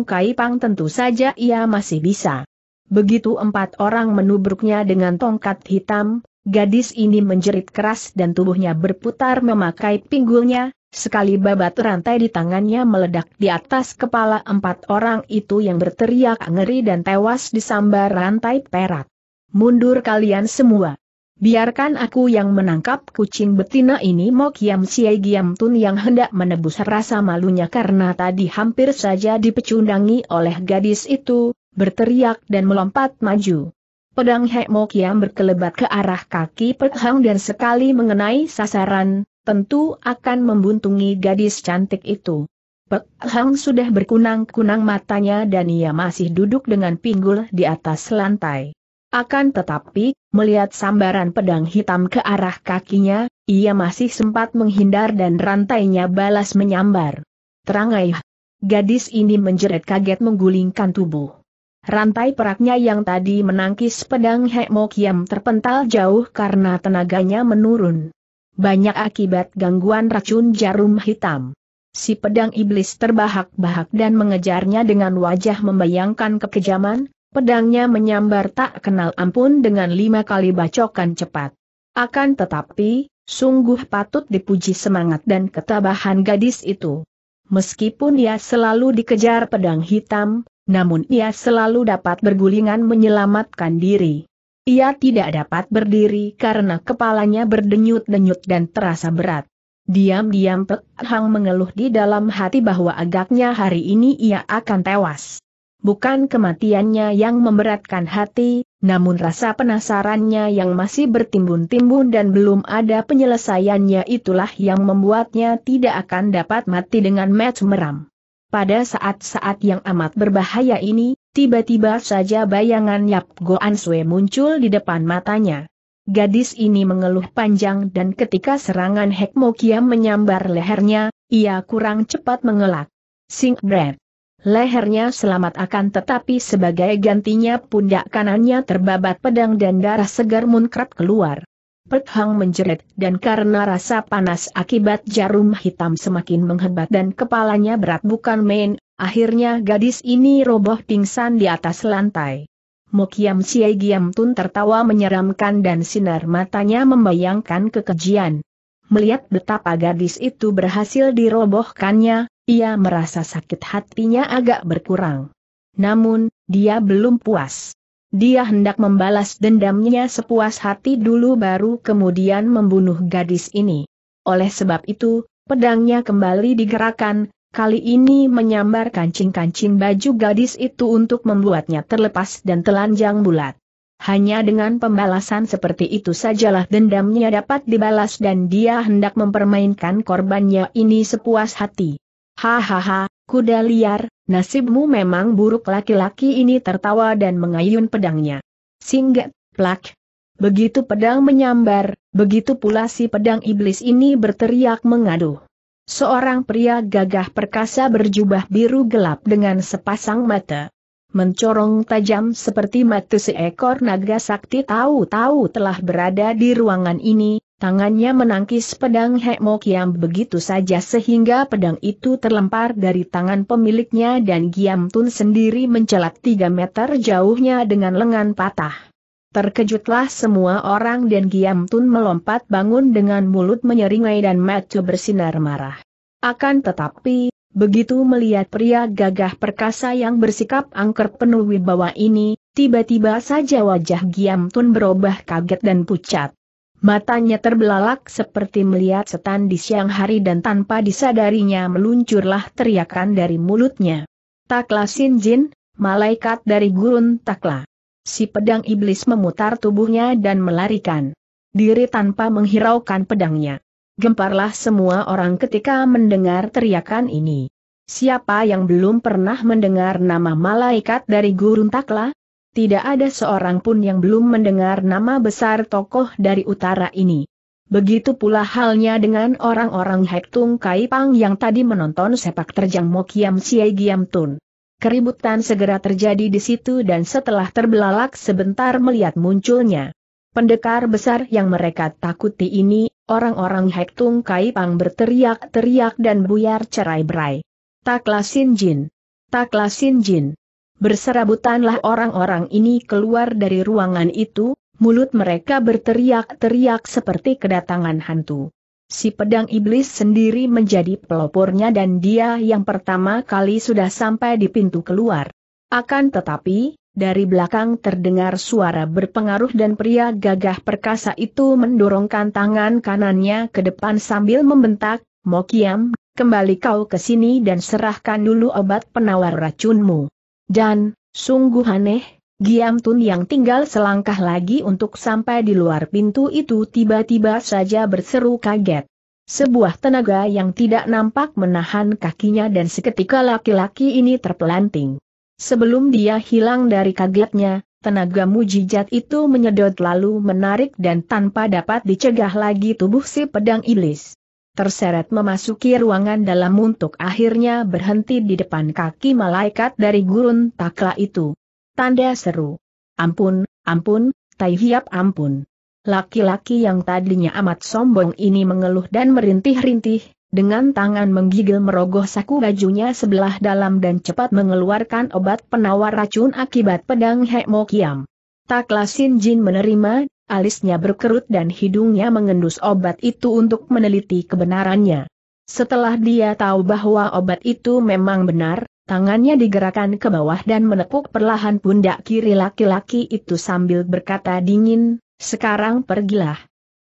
Speaker 1: Kai Pang tentu saja ia masih bisa. Begitu empat orang menubruknya dengan tongkat hitam, gadis ini menjerit keras dan tubuhnya berputar memakai pinggulnya, Sekali babat rantai di tangannya meledak di atas kepala empat orang itu yang berteriak ngeri dan tewas disambar rantai perak. Mundur kalian semua. Biarkan aku yang menangkap kucing betina ini Mok Yam Siai Giam Tun yang hendak menebus rasa malunya karena tadi hampir saja dipecundangi oleh gadis itu, berteriak dan melompat maju. Pedang Hek Mok berkelebat ke arah kaki Pek Hang dan sekali mengenai sasaran, tentu akan membuntungi gadis cantik itu. Pek Hang sudah berkunang-kunang matanya dan ia masih duduk dengan pinggul di atas lantai. Akan tetapi, melihat sambaran pedang hitam ke arah kakinya, ia masih sempat menghindar dan rantainya balas menyambar. Terangai, gadis ini menjerit kaget menggulingkan tubuh. Rantai peraknya yang tadi menangkis pedang Hek Mo Kiam terpental jauh karena tenaganya menurun banyak akibat gangguan racun jarum hitam. Si pedang iblis terbahak-bahak dan mengejarnya dengan wajah membayangkan kekejaman, pedangnya menyambar tak kenal ampun dengan lima kali bacokan cepat. Akan tetapi, sungguh patut dipuji semangat dan ketabahan gadis itu. Meskipun ia selalu dikejar pedang hitam, namun ia selalu dapat bergulingan menyelamatkan diri. Ia tidak dapat berdiri karena kepalanya berdenyut-denyut dan terasa berat. Diam-diam Pek Hang mengeluh di dalam hati bahwa agaknya hari ini ia akan tewas. Bukan kematiannya yang memberatkan hati, namun rasa penasarannya yang masih bertimbun-timbun dan belum ada penyelesaiannya itulah yang membuatnya tidak akan dapat mati dengan match meram. Pada saat-saat yang amat berbahaya ini, Tiba-tiba saja bayangan Yap Goan Sue muncul di depan matanya. Gadis ini mengeluh panjang dan ketika serangan Hekmo Kiam menyambar lehernya, ia kurang cepat mengelak. Sing breath. Lehernya selamat akan tetapi sebagai gantinya pundak kanannya terbabat pedang dan darah segar munkrat keluar. Pet Hang menjerit dan karena rasa panas akibat jarum hitam semakin menghebat dan kepalanya berat bukan main, Akhirnya gadis ini roboh pingsan di atas lantai. Mokiam Siai Giam Tun tertawa menyeramkan dan sinar matanya membayangkan kekejian. Melihat betapa gadis itu berhasil dirobohkannya, ia merasa sakit hatinya agak berkurang. Namun, dia belum puas. Dia hendak membalas dendamnya sepuas hati dulu baru kemudian membunuh gadis ini. Oleh sebab itu, pedangnya kembali digerakkan, kali ini menyambar kancing-kancing baju gadis itu untuk membuatnya terlepas dan telanjang bulat. Hanya dengan pembalasan seperti itu sajalah dendamnya dapat dibalas dan dia hendak mempermainkan korbannya ini sepuas hati. Hahaha, kuda liar, nasibmu memang buruk laki-laki ini tertawa dan mengayun pedangnya. Singgat, plak. Begitu pedang menyambar, begitu pula si pedang iblis ini berteriak mengaduh. Seorang pria gagah perkasa berjubah biru gelap dengan sepasang mata. Mencorong tajam seperti mata seekor naga sakti tahu-tahu telah berada di ruangan ini, tangannya menangkis pedang Hekmok yang begitu saja sehingga pedang itu terlempar dari tangan pemiliknya dan Giam Tun sendiri mencelak 3 meter jauhnya dengan lengan patah. Terkejutlah semua orang dan Giam Tun melompat bangun dengan mulut menyeringai dan mata bersinar marah. Akan tetapi, begitu melihat pria gagah perkasa yang bersikap angker penuh wibawa ini, tiba-tiba saja wajah Giam Tun berubah kaget dan pucat. Matanya terbelalak seperti melihat setan di siang hari dan tanpa disadarinya meluncurlah teriakan dari mulutnya. Takla Sin Jin, malaikat dari gurun Takla. Si pedang iblis memutar tubuhnya dan melarikan diri tanpa menghiraukan pedangnya. Gemparlah semua orang ketika mendengar teriakan ini. Siapa yang belum pernah mendengar nama malaikat dari Gurun Takla? Tidak ada seorang pun yang belum mendengar nama besar tokoh dari utara ini. Begitu pula halnya dengan orang-orang Hektung Kaipang yang tadi menonton sepak terjang Mokiam Siai Giam Tun. Keributan segera terjadi di situ dan setelah terbelalak sebentar melihat munculnya. Pendekar besar yang mereka takuti ini, orang-orang Hektung Kaipang berteriak-teriak dan buyar cerai-berai. Taklah Jin! Taklah Jin! Berserabutanlah orang-orang ini keluar dari ruangan itu, mulut mereka berteriak-teriak seperti kedatangan hantu si pedang iblis sendiri menjadi pelopornya dan dia yang pertama kali sudah sampai di pintu keluar. Akan tetapi, dari belakang terdengar suara berpengaruh dan pria gagah perkasa itu mendorongkan tangan kanannya ke depan sambil membentak, Mokiam, kembali kau ke sini dan serahkan dulu obat penawar racunmu. Dan, sungguh aneh, Giam Tun yang tinggal selangkah lagi untuk sampai di luar pintu itu tiba-tiba saja berseru kaget. Sebuah tenaga yang tidak nampak menahan kakinya dan seketika laki-laki ini terpelanting. Sebelum dia hilang dari kagetnya, tenaga mujijat itu menyedot lalu menarik dan tanpa dapat dicegah lagi tubuh si pedang iblis. Terseret memasuki ruangan dalam untuk akhirnya berhenti di depan kaki malaikat dari gurun takla itu. Tanda seru. Ampun, ampun, Tai Hiap ampun. Laki-laki yang tadinya amat sombong ini mengeluh dan merintih-rintih, dengan tangan menggigil merogoh saku bajunya sebelah dalam dan cepat mengeluarkan obat penawar racun akibat pedang Mo Kiam. Taklasin Jin menerima, alisnya berkerut dan hidungnya mengendus obat itu untuk meneliti kebenarannya. Setelah dia tahu bahwa obat itu memang benar, tangannya digerakkan ke bawah dan menepuk perlahan pundak kiri laki-laki itu sambil berkata dingin, sekarang pergilah.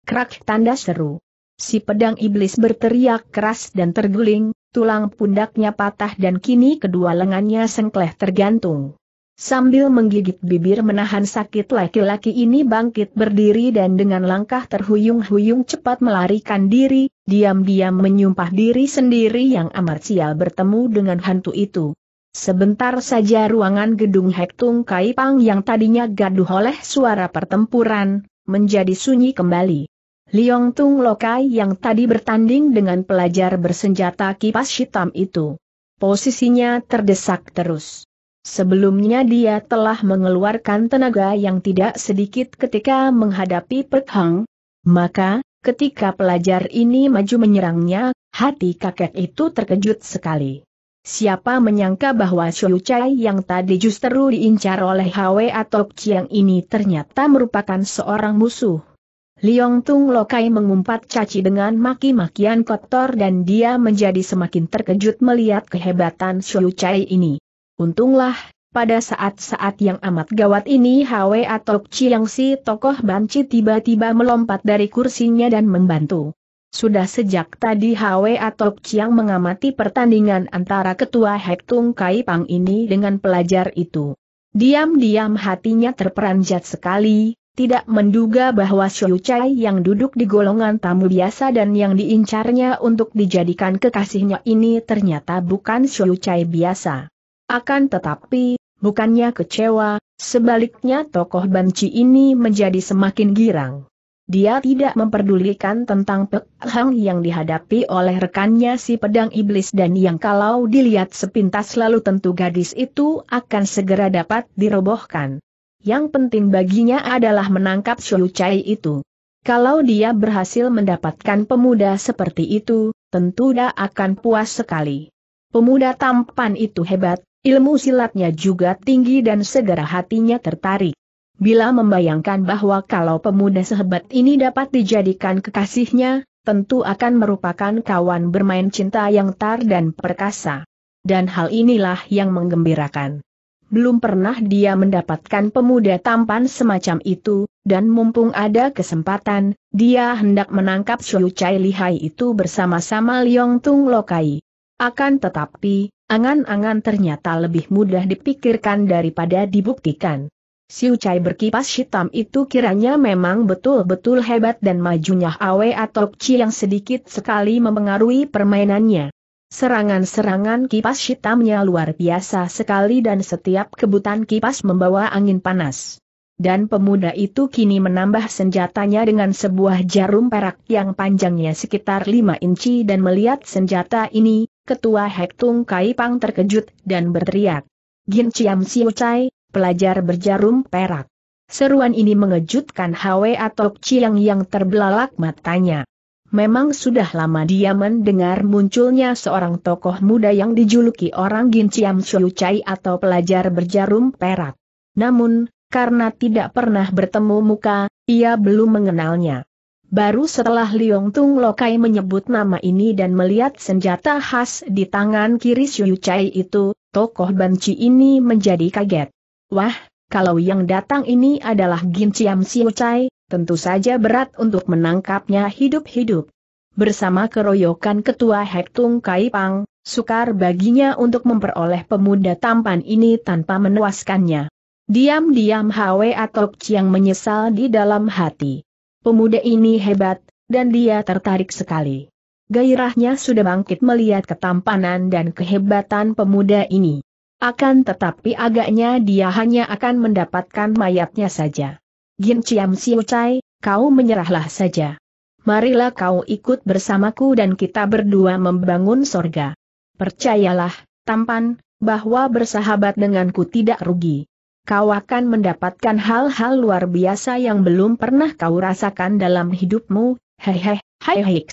Speaker 1: Krak tanda seru. Si pedang iblis berteriak keras dan terguling, tulang pundaknya patah dan kini kedua lengannya sengkleh tergantung. Sambil menggigit bibir menahan sakit laki-laki ini bangkit berdiri dan dengan langkah terhuyung-huyung cepat melarikan diri, diam-diam menyumpah diri sendiri yang amat sial bertemu dengan hantu itu. Sebentar saja ruangan gedung Hektung Kaipang yang tadinya gaduh oleh suara pertempuran, menjadi sunyi kembali. Liong Tung Lokai yang tadi bertanding dengan pelajar bersenjata kipas hitam itu. Posisinya terdesak terus. Sebelumnya dia telah mengeluarkan tenaga yang tidak sedikit ketika menghadapi Pek Maka, Ketika pelajar ini maju menyerangnya, hati kakek itu terkejut sekali. Siapa menyangka bahwa Xiu Chai yang tadi justru diincar oleh Hwe atau Qiang ini ternyata merupakan seorang musuh. Liong Tung Lokai mengumpat caci dengan maki-makian kotor dan dia menjadi semakin terkejut melihat kehebatan Xiu Chai ini. Untunglah, pada saat-saat yang amat gawat ini Hwe atau Chiang Si tokoh banci tiba-tiba melompat dari kursinya dan membantu. Sudah sejak tadi Hwe atau Chiang mengamati pertandingan antara ketua Hektung Kai Pang ini dengan pelajar itu. Diam-diam hatinya terperanjat sekali, tidak menduga bahwa Xiu Chai yang duduk di golongan tamu biasa dan yang diincarnya untuk dijadikan kekasihnya ini ternyata bukan Xiu Chai biasa. Akan tetapi, Bukannya kecewa, sebaliknya tokoh banci ini menjadi semakin girang. Dia tidak memperdulikan tentang Pek Hang yang dihadapi oleh rekannya si pedang iblis dan yang kalau dilihat sepintas lalu tentu gadis itu akan segera dapat dirobohkan. Yang penting baginya adalah menangkap Shou Chai itu. Kalau dia berhasil mendapatkan pemuda seperti itu, tentu dia akan puas sekali. Pemuda tampan itu hebat, Ilmu silatnya juga tinggi dan segera hatinya tertarik. Bila membayangkan bahwa kalau pemuda sehebat ini dapat dijadikan kekasihnya, tentu akan merupakan kawan bermain cinta yang tar dan perkasa. Dan hal inilah yang menggembirakan. Belum pernah dia mendapatkan pemuda tampan semacam itu, dan mumpung ada kesempatan, dia hendak menangkap Xiu Chai Lihai itu bersama-sama Liong Tung Lokai. Akan tetapi, Angan-angan ternyata lebih mudah dipikirkan daripada dibuktikan. Si Ucai berkipas hitam itu kiranya memang betul-betul hebat dan majunya Awe atau Chi yang sedikit sekali mempengaruhi permainannya. Serangan-serangan kipas hitamnya luar biasa sekali dan setiap kebutan kipas membawa angin panas. Dan pemuda itu kini menambah senjatanya dengan sebuah jarum perak yang panjangnya sekitar 5 inci dan melihat senjata ini, Ketua Hektung Pang terkejut dan berteriak. Gin Ciam Siu Chai, pelajar berjarum perak. Seruan ini mengejutkan Hwe atau Chiang yang terbelalak matanya. Memang sudah lama dia mendengar munculnya seorang tokoh muda yang dijuluki orang Gin Ciam Siu Chai atau pelajar berjarum perak. Namun, karena tidak pernah bertemu muka, ia belum mengenalnya. Baru setelah Liong Tung Lokai menyebut nama ini dan melihat senjata khas di tangan kiri Syu Chai itu, tokoh banci ini menjadi kaget. Wah, kalau yang datang ini adalah Gin Chiam Syu Chai, tentu saja berat untuk menangkapnya hidup-hidup. Bersama keroyokan ketua Hektung Kai Pang, sukar baginya untuk memperoleh pemuda tampan ini tanpa menewaskannya. Diam-diam Hwe atau Chiang menyesal di dalam hati. Pemuda ini hebat, dan dia tertarik sekali. Gairahnya sudah bangkit melihat ketampanan dan kehebatan pemuda ini. Akan tetapi agaknya dia hanya akan mendapatkan mayatnya saja. Gin Chiam Siu Chai, kau menyerahlah saja. Marilah kau ikut bersamaku dan kita berdua membangun sorga. Percayalah, tampan, bahwa bersahabat denganku tidak rugi kau akan mendapatkan hal-hal luar biasa yang belum pernah kau rasakan dalam hidupmu, hehehe, hehehe.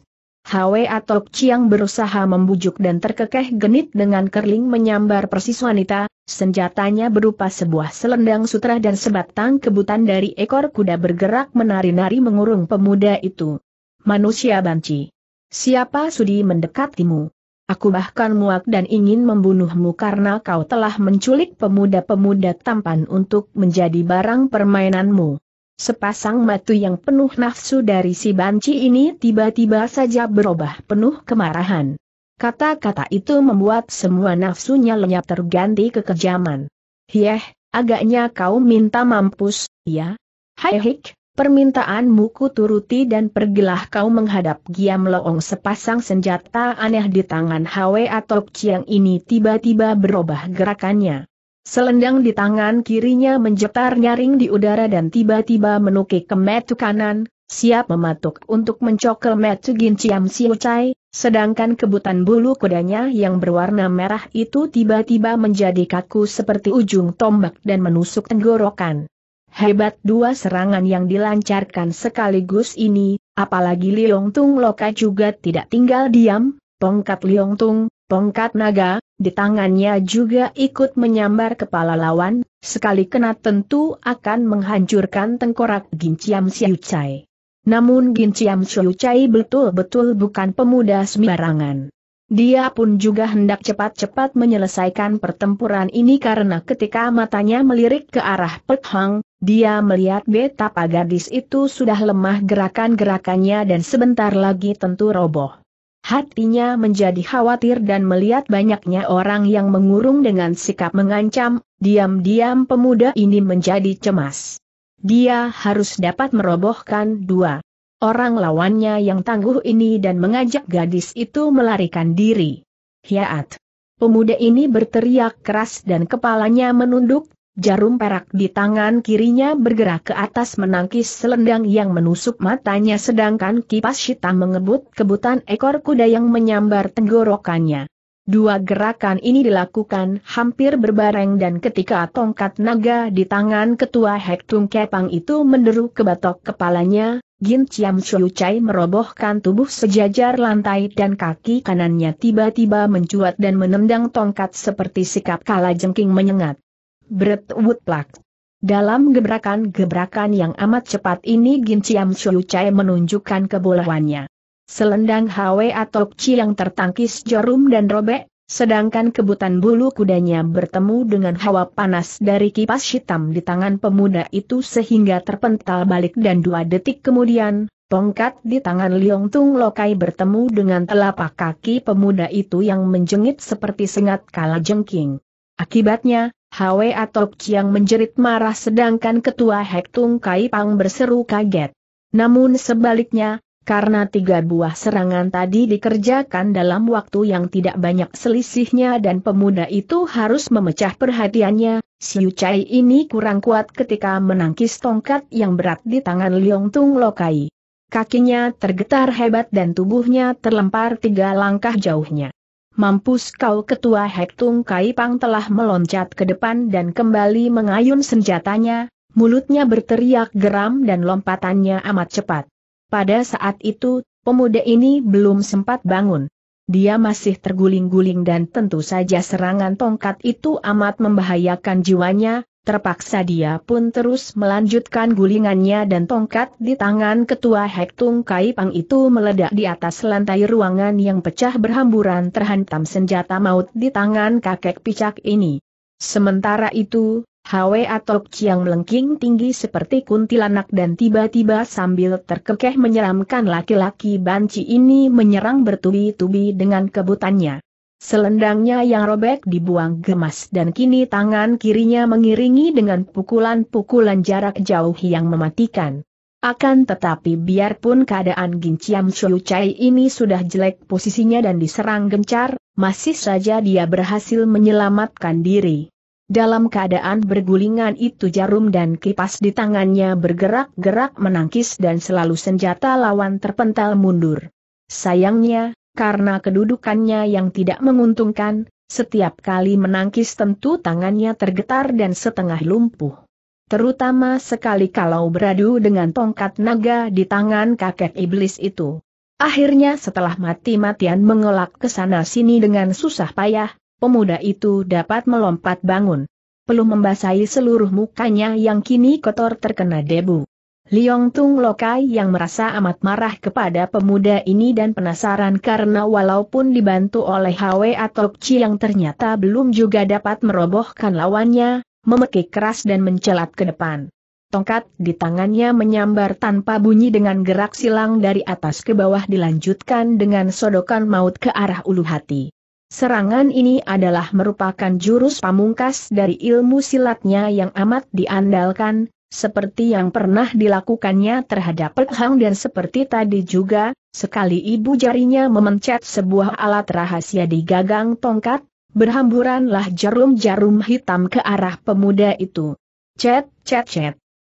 Speaker 1: Hwe atau Chiang berusaha membujuk dan terkekeh genit dengan kerling menyambar persis wanita, senjatanya berupa sebuah selendang sutra dan sebatang kebutan dari ekor kuda bergerak menari-nari mengurung pemuda itu. Manusia banci. Siapa sudi mendekatimu? Aku bahkan muak dan ingin membunuhmu karena kau telah menculik pemuda-pemuda tampan untuk menjadi barang permainanmu. Sepasang matu yang penuh nafsu dari si banci ini tiba-tiba saja berubah penuh kemarahan. Kata-kata itu membuat semua nafsunya lenyap terganti kekejaman. Yeh, agaknya kau minta mampus, ya? Hai hik, Permintaanmu kuturuti dan pergilah kau menghadap Giam Loong sepasang senjata aneh di tangan Hwe atau Chiang ini tiba-tiba berubah gerakannya. Selendang di tangan kirinya menjetar nyaring di udara dan tiba-tiba menukik ke metu kanan, siap mematuk untuk mencokel metu Gin Chiam Siu Chai, sedangkan kebutan bulu kudanya yang berwarna merah itu tiba-tiba menjadi kaku seperti ujung tombak dan menusuk tenggorokan. Hebat dua serangan yang dilancarkan sekaligus ini, apalagi Liong Tung Loka juga tidak tinggal diam, tongkat Liong Tung, tongkat naga, di tangannya juga ikut menyambar kepala lawan, sekali kena tentu akan menghancurkan tengkorak Ginciam Siu Chai. Namun Ginciam Siu Chai betul-betul bukan pemuda sembarangan. Dia pun juga hendak cepat-cepat menyelesaikan pertempuran ini karena ketika matanya melirik ke arah Pek Hang, dia melihat betapa gadis itu sudah lemah gerakan-gerakannya dan sebentar lagi tentu roboh. Hatinya menjadi khawatir dan melihat banyaknya orang yang mengurung dengan sikap mengancam, diam-diam pemuda ini menjadi cemas. Dia harus dapat merobohkan dua orang lawannya yang tangguh ini dan mengajak gadis itu melarikan diri. Hiat! Pemuda ini berteriak keras dan kepalanya menunduk, jarum perak di tangan kirinya bergerak ke atas menangkis selendang yang menusuk matanya sedangkan kipas hitam mengebut kebutan ekor kuda yang menyambar tenggorokannya. Dua gerakan ini dilakukan hampir berbareng dan ketika tongkat naga di tangan ketua Hektung Kepang itu menderu ke batok kepalanya, Gin Chiam Chiu Chai merobohkan tubuh sejajar lantai dan kaki kanannya tiba-tiba mencuat dan menendang tongkat seperti sikap kala jengking menyengat. Bret Wood Plak. Dalam gebrakan-gebrakan yang amat cepat ini Gin Chiam Chiu Chai menunjukkan kebolehannya. Selendang Hwe atau Chi yang tertangkis jarum dan robek, Sedangkan kebutan bulu kudanya bertemu dengan hawa panas dari kipas hitam di tangan pemuda itu sehingga terpental balik dan dua detik kemudian, tongkat di tangan Liong Tung Lokai bertemu dengan telapak kaki pemuda itu yang menjengit seperti sengat kala jengking. Akibatnya, Hwe atau Chiang menjerit marah sedangkan ketua Hek Tung Kai Pang berseru kaget. Namun sebaliknya, karena tiga buah serangan tadi dikerjakan dalam waktu yang tidak banyak selisihnya dan pemuda itu harus memecah perhatiannya, Siu Chai ini kurang kuat ketika menangkis tongkat yang berat di tangan Liong Tung Lokai. Kakinya tergetar hebat dan tubuhnya terlempar tiga langkah jauhnya. Mampus kau ketua Tung Kai Pang telah meloncat ke depan dan kembali mengayun senjatanya, mulutnya berteriak geram dan lompatannya amat cepat. Pada saat itu, pemuda ini belum sempat bangun. Dia masih terguling-guling dan tentu saja serangan tongkat itu amat membahayakan jiwanya, terpaksa dia pun terus melanjutkan gulingannya dan tongkat di tangan ketua Hektung Kaipang itu meledak di atas lantai ruangan yang pecah berhamburan terhantam senjata maut di tangan kakek picak ini. Sementara itu, Hwe atau Chiang melengking tinggi seperti kuntilanak dan tiba-tiba sambil terkekeh menyeramkan laki-laki banci ini menyerang bertubi-tubi dengan kebutannya. Selendangnya yang robek dibuang gemas dan kini tangan kirinya mengiringi dengan pukulan-pukulan jarak jauh yang mematikan. Akan tetapi biarpun keadaan Ginciam Chiu Chai ini sudah jelek posisinya dan diserang gencar, masih saja dia berhasil menyelamatkan diri. Dalam keadaan bergulingan itu jarum dan kipas di tangannya bergerak-gerak menangkis dan selalu senjata lawan terpental mundur. Sayangnya, karena kedudukannya yang tidak menguntungkan, setiap kali menangkis tentu tangannya tergetar dan setengah lumpuh. Terutama sekali kalau beradu dengan tongkat naga di tangan kakek iblis itu. Akhirnya setelah mati-matian mengelak ke sana-sini dengan susah payah, pemuda itu dapat melompat bangun. Peluh membasahi seluruh mukanya yang kini kotor terkena debu. Liong Tung Lokai yang merasa amat marah kepada pemuda ini dan penasaran karena walaupun dibantu oleh Hwe atau Chi yang ternyata belum juga dapat merobohkan lawannya, memekik keras dan mencelat ke depan. Tongkat di tangannya menyambar tanpa bunyi dengan gerak silang dari atas ke bawah dilanjutkan dengan sodokan maut ke arah ulu hati. Serangan ini adalah merupakan jurus pamungkas dari ilmu silatnya yang amat diandalkan, seperti yang pernah dilakukannya terhadap Pek dan seperti tadi juga, sekali ibu jarinya memencet sebuah alat rahasia di gagang tongkat, berhamburanlah jarum-jarum hitam ke arah pemuda itu. Cet, cet, cet.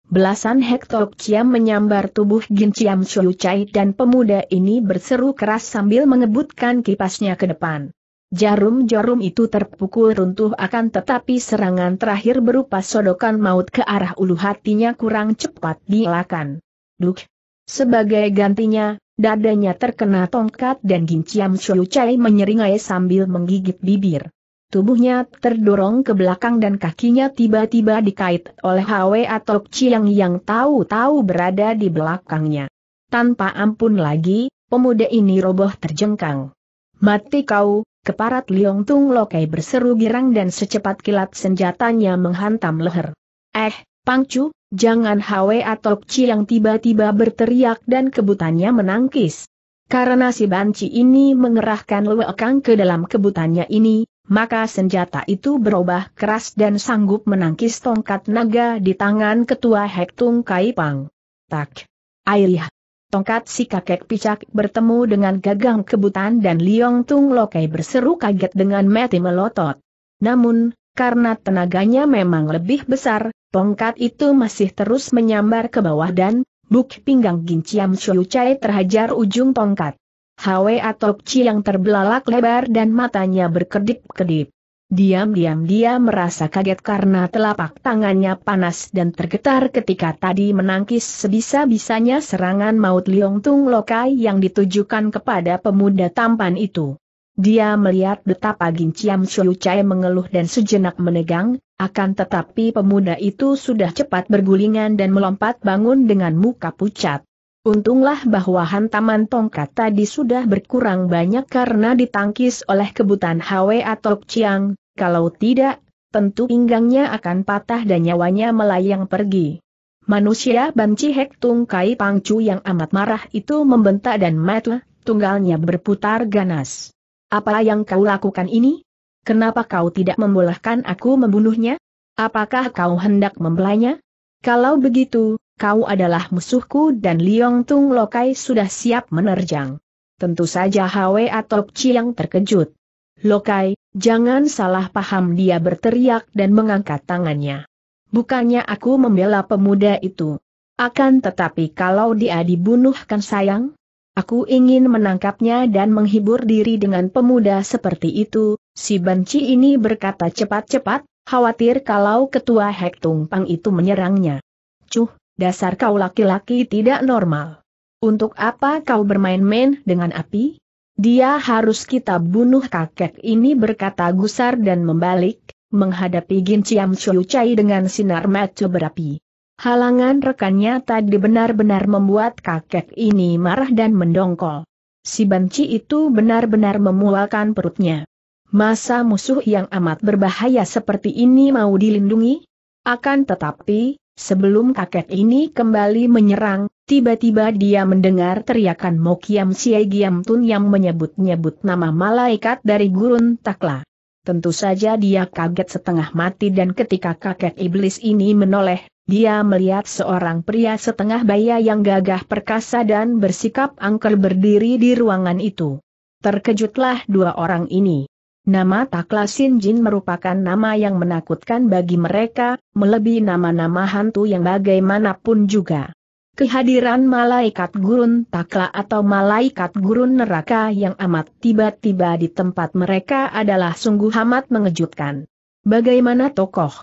Speaker 1: Belasan hektok Ciam menyambar tubuh Gin Ciam Chai dan pemuda ini berseru keras sambil mengebutkan kipasnya ke depan. Jarum-jarum itu terpukul runtuh akan tetapi serangan terakhir berupa sodokan maut ke arah ulu hatinya kurang cepat dielakkan. Duk. Sebagai gantinya, dadanya terkena tongkat dan Ginciam Shoyu Chai menyeringai sambil menggigit bibir. Tubuhnya terdorong ke belakang dan kakinya tiba-tiba dikait oleh Hwe atau Chiang yang tahu-tahu berada di belakangnya. Tanpa ampun lagi, pemuda ini roboh terjengkang. Mati kau, Keparat Liong Tung Lokai berseru girang dan secepat kilat senjatanya menghantam leher. Eh, Pangcu, jangan Hwe atau yang tiba-tiba berteriak dan kebutannya menangkis. Karena si banci ini mengerahkan lewekang ke dalam kebutannya ini, maka senjata itu berubah keras dan sanggup menangkis tongkat naga di tangan ketua Hektung Pang. Tak. Airih, Tongkat si kakek picak bertemu dengan gagang kebutan dan Liong Tung Lokai berseru kaget dengan mati melotot. Namun, karena tenaganya memang lebih besar, tongkat itu masih terus menyambar ke bawah dan, buk pinggang Ginciam Chiu Chai terhajar ujung tongkat. Hwe atau Chi yang terbelalak lebar dan matanya berkedip-kedip. Diam-diam dia merasa kaget karena telapak tangannya panas dan tergetar ketika tadi menangkis sebisa-bisanya serangan maut Liong Tung Lokai yang ditujukan kepada pemuda tampan itu. Dia melihat betapa Ginciam Chiu Chai mengeluh dan sejenak menegang, akan tetapi pemuda itu sudah cepat bergulingan dan melompat bangun dengan muka pucat. Untunglah bahwa hantaman tongkat tadi sudah berkurang banyak karena ditangkis oleh kebutan Hwa atau Chiang, kalau tidak, tentu pinggangnya akan patah dan nyawanya melayang pergi. Manusia banci Hek Tung Kai Pangcu yang amat marah itu membentak dan matlah, tunggalnya berputar ganas. Apa yang kau lakukan ini? Kenapa kau tidak membolehkan aku membunuhnya? Apakah kau hendak membelanya? Kalau begitu, kau adalah musuhku dan Liong Tung Lokai sudah siap menerjang. Tentu saja Hwe atau Chi yang terkejut. Lokai, jangan salah paham dia berteriak dan mengangkat tangannya. Bukannya aku membela pemuda itu. Akan tetapi kalau dia dibunuhkan sayang, Aku ingin menangkapnya dan menghibur diri dengan pemuda seperti itu, si benci ini berkata cepat-cepat, khawatir kalau ketua Hek Pang itu menyerangnya. Cuh, dasar kau laki-laki tidak normal. Untuk apa kau bermain-main dengan api? Dia harus kita bunuh kakek ini berkata gusar dan membalik, menghadapi Gin Ciam Chiu Chai dengan sinar mata berapi. Halangan rekannya tadi benar-benar membuat kakek ini marah dan mendongkol. Si banci itu benar-benar memualkan perutnya. Masa musuh yang amat berbahaya seperti ini mau dilindungi? Akan tetapi, sebelum kakek ini kembali menyerang, Tiba-tiba dia mendengar teriakan Mokiam Siegiam Tun yang menyebut-nyebut nama malaikat dari gurun takla. Tentu saja dia kaget setengah mati dan ketika kakek iblis ini menoleh, dia melihat seorang pria setengah baya yang gagah perkasa dan bersikap angker berdiri di ruangan itu. Terkejutlah dua orang ini. Nama Takla Sin Jin merupakan nama yang menakutkan bagi mereka, melebihi nama-nama hantu yang bagaimanapun juga. Kehadiran malaikat gurun takla atau malaikat gurun neraka yang amat tiba-tiba di tempat mereka adalah sungguh amat mengejutkan. Bagaimana tokoh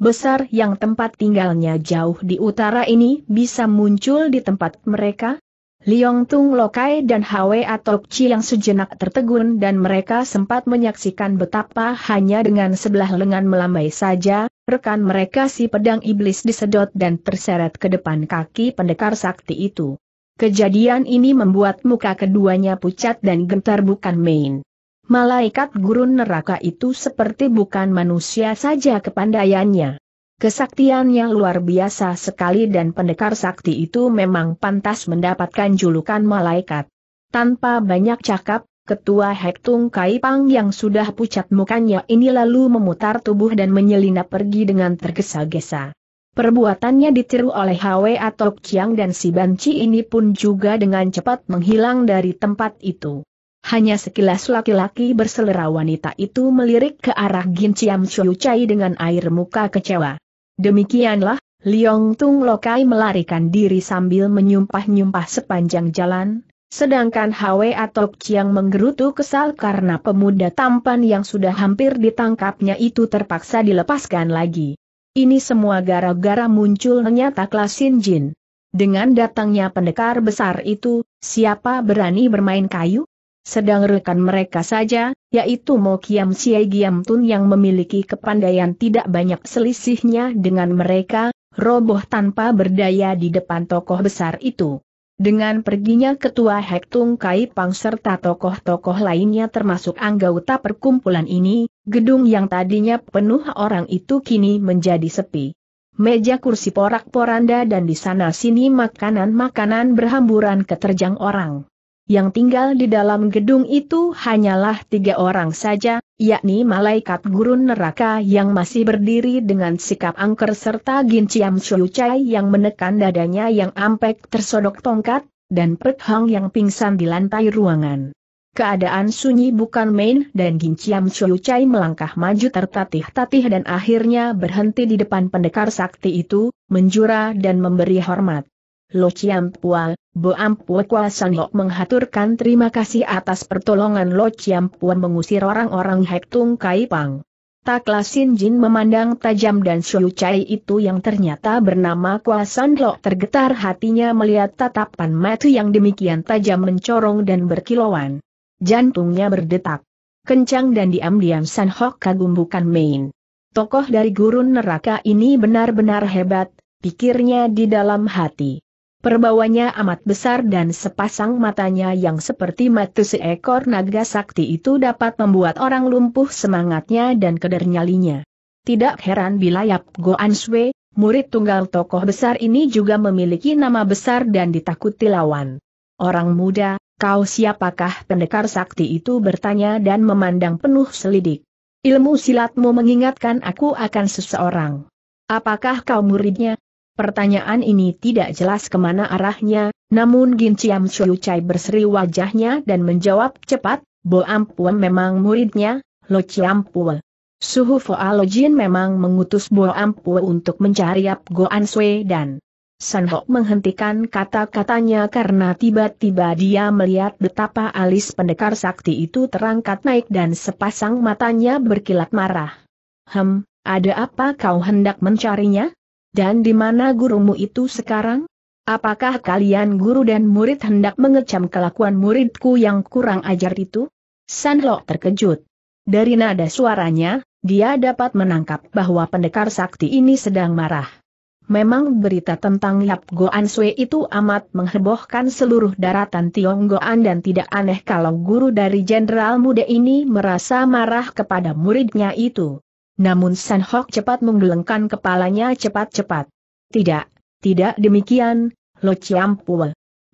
Speaker 1: besar yang tempat tinggalnya jauh di utara ini bisa muncul di tempat mereka? Liong Tung Lokai dan Hwe Chi yang sejenak tertegun dan mereka sempat menyaksikan betapa hanya dengan sebelah lengan melambai saja, rekan mereka si pedang iblis disedot dan terseret ke depan kaki pendekar sakti itu. Kejadian ini membuat muka keduanya pucat dan gentar bukan main. Malaikat gurun neraka itu seperti bukan manusia saja kepandaiannya. Kesaktiannya luar biasa sekali dan pendekar sakti itu memang pantas mendapatkan julukan malaikat. Tanpa banyak cakap, ketua Hektung Kaipang yang sudah pucat mukanya ini lalu memutar tubuh dan menyelinap pergi dengan tergesa-gesa. Perbuatannya ditiru oleh Hwe atau Chiang dan si Banci ini pun juga dengan cepat menghilang dari tempat itu. Hanya sekilas laki-laki berselera wanita itu melirik ke arah Gin Chiam Chiu Chai dengan air muka kecewa. Demikianlah, Liong Tung Lokai melarikan diri sambil menyumpah-nyumpah sepanjang jalan, sedangkan Hwe atau Chiang menggerutu kesal karena pemuda tampan yang sudah hampir ditangkapnya itu terpaksa dilepaskan lagi. Ini semua gara-gara muncul nyata klasin Jin. Dengan datangnya pendekar besar itu, siapa berani bermain kayu? Sedang rekan mereka saja, yaitu Mo Kiam Siai Giam Tun yang memiliki kepandaian tidak banyak selisihnya dengan mereka, roboh tanpa berdaya di depan tokoh besar itu. Dengan perginya Ketua Hektung Kai Pang serta tokoh-tokoh lainnya termasuk anggota perkumpulan ini, gedung yang tadinya penuh orang itu kini menjadi sepi. Meja kursi porak-poranda dan di sana-sini makanan-makanan berhamburan keterjang orang. Yang tinggal di dalam gedung itu hanyalah tiga orang saja, yakni malaikat gurun neraka yang masih berdiri dengan sikap angker serta Gin Chiam yang menekan dadanya yang ampek tersodok tongkat, dan Pek yang pingsan di lantai ruangan. Keadaan sunyi bukan main dan Ginciam Chai melangkah maju tertatih-tatih dan akhirnya berhenti di depan pendekar sakti itu, menjura dan memberi hormat. Lo Pua, Bo Pua Kwa Sanok menghaturkan terima kasih atas pertolongan Lo Pua mengusir orang-orang Hektung Kai Pang. Sin Jin memandang tajam dan Shou Chai itu yang ternyata bernama Kwa Sanlok tergetar hatinya melihat tatapan mata yang demikian tajam mencorong dan berkilauan. Jantungnya berdetak. Kencang dan diam-diam San Hok kagum bukan main. Tokoh dari gurun neraka ini benar-benar hebat, pikirnya di dalam hati. Perbawanya amat besar dan sepasang matanya yang seperti mata seekor naga sakti itu dapat membuat orang lumpuh semangatnya dan keder Tidak heran bila Yap Goan Swe, murid tunggal tokoh besar ini juga memiliki nama besar dan ditakuti lawan. Orang muda, kau siapakah pendekar sakti itu bertanya dan memandang penuh selidik. Ilmu silatmu mengingatkan aku akan seseorang. Apakah kau muridnya? Pertanyaan ini tidak jelas kemana arahnya, namun Gin Chiam Shuyu Chai berseri wajahnya dan menjawab cepat, Bo Ampuan memang muridnya, Lo Chiam Pua. Suhu Foa Lo Jin memang mengutus Bo Ampua untuk mencari Ap Goan Sui dan San Ho menghentikan kata-katanya karena tiba-tiba dia melihat betapa alis pendekar sakti itu terangkat naik dan sepasang matanya berkilat marah. Hem, ada apa kau hendak mencarinya? Dan di mana gurumu itu sekarang? Apakah kalian guru dan murid hendak mengecam kelakuan muridku yang kurang ajar itu? Sanlok terkejut. Dari nada suaranya, dia dapat menangkap bahwa pendekar sakti ini sedang marah. Memang berita tentang Yap Goan Sui itu amat menghebohkan seluruh daratan Tionggoan dan tidak aneh kalau guru dari jenderal muda ini merasa marah kepada muridnya itu. Namun San Hok cepat menggelengkan kepalanya cepat-cepat. Tidak, tidak demikian, Lo Chiam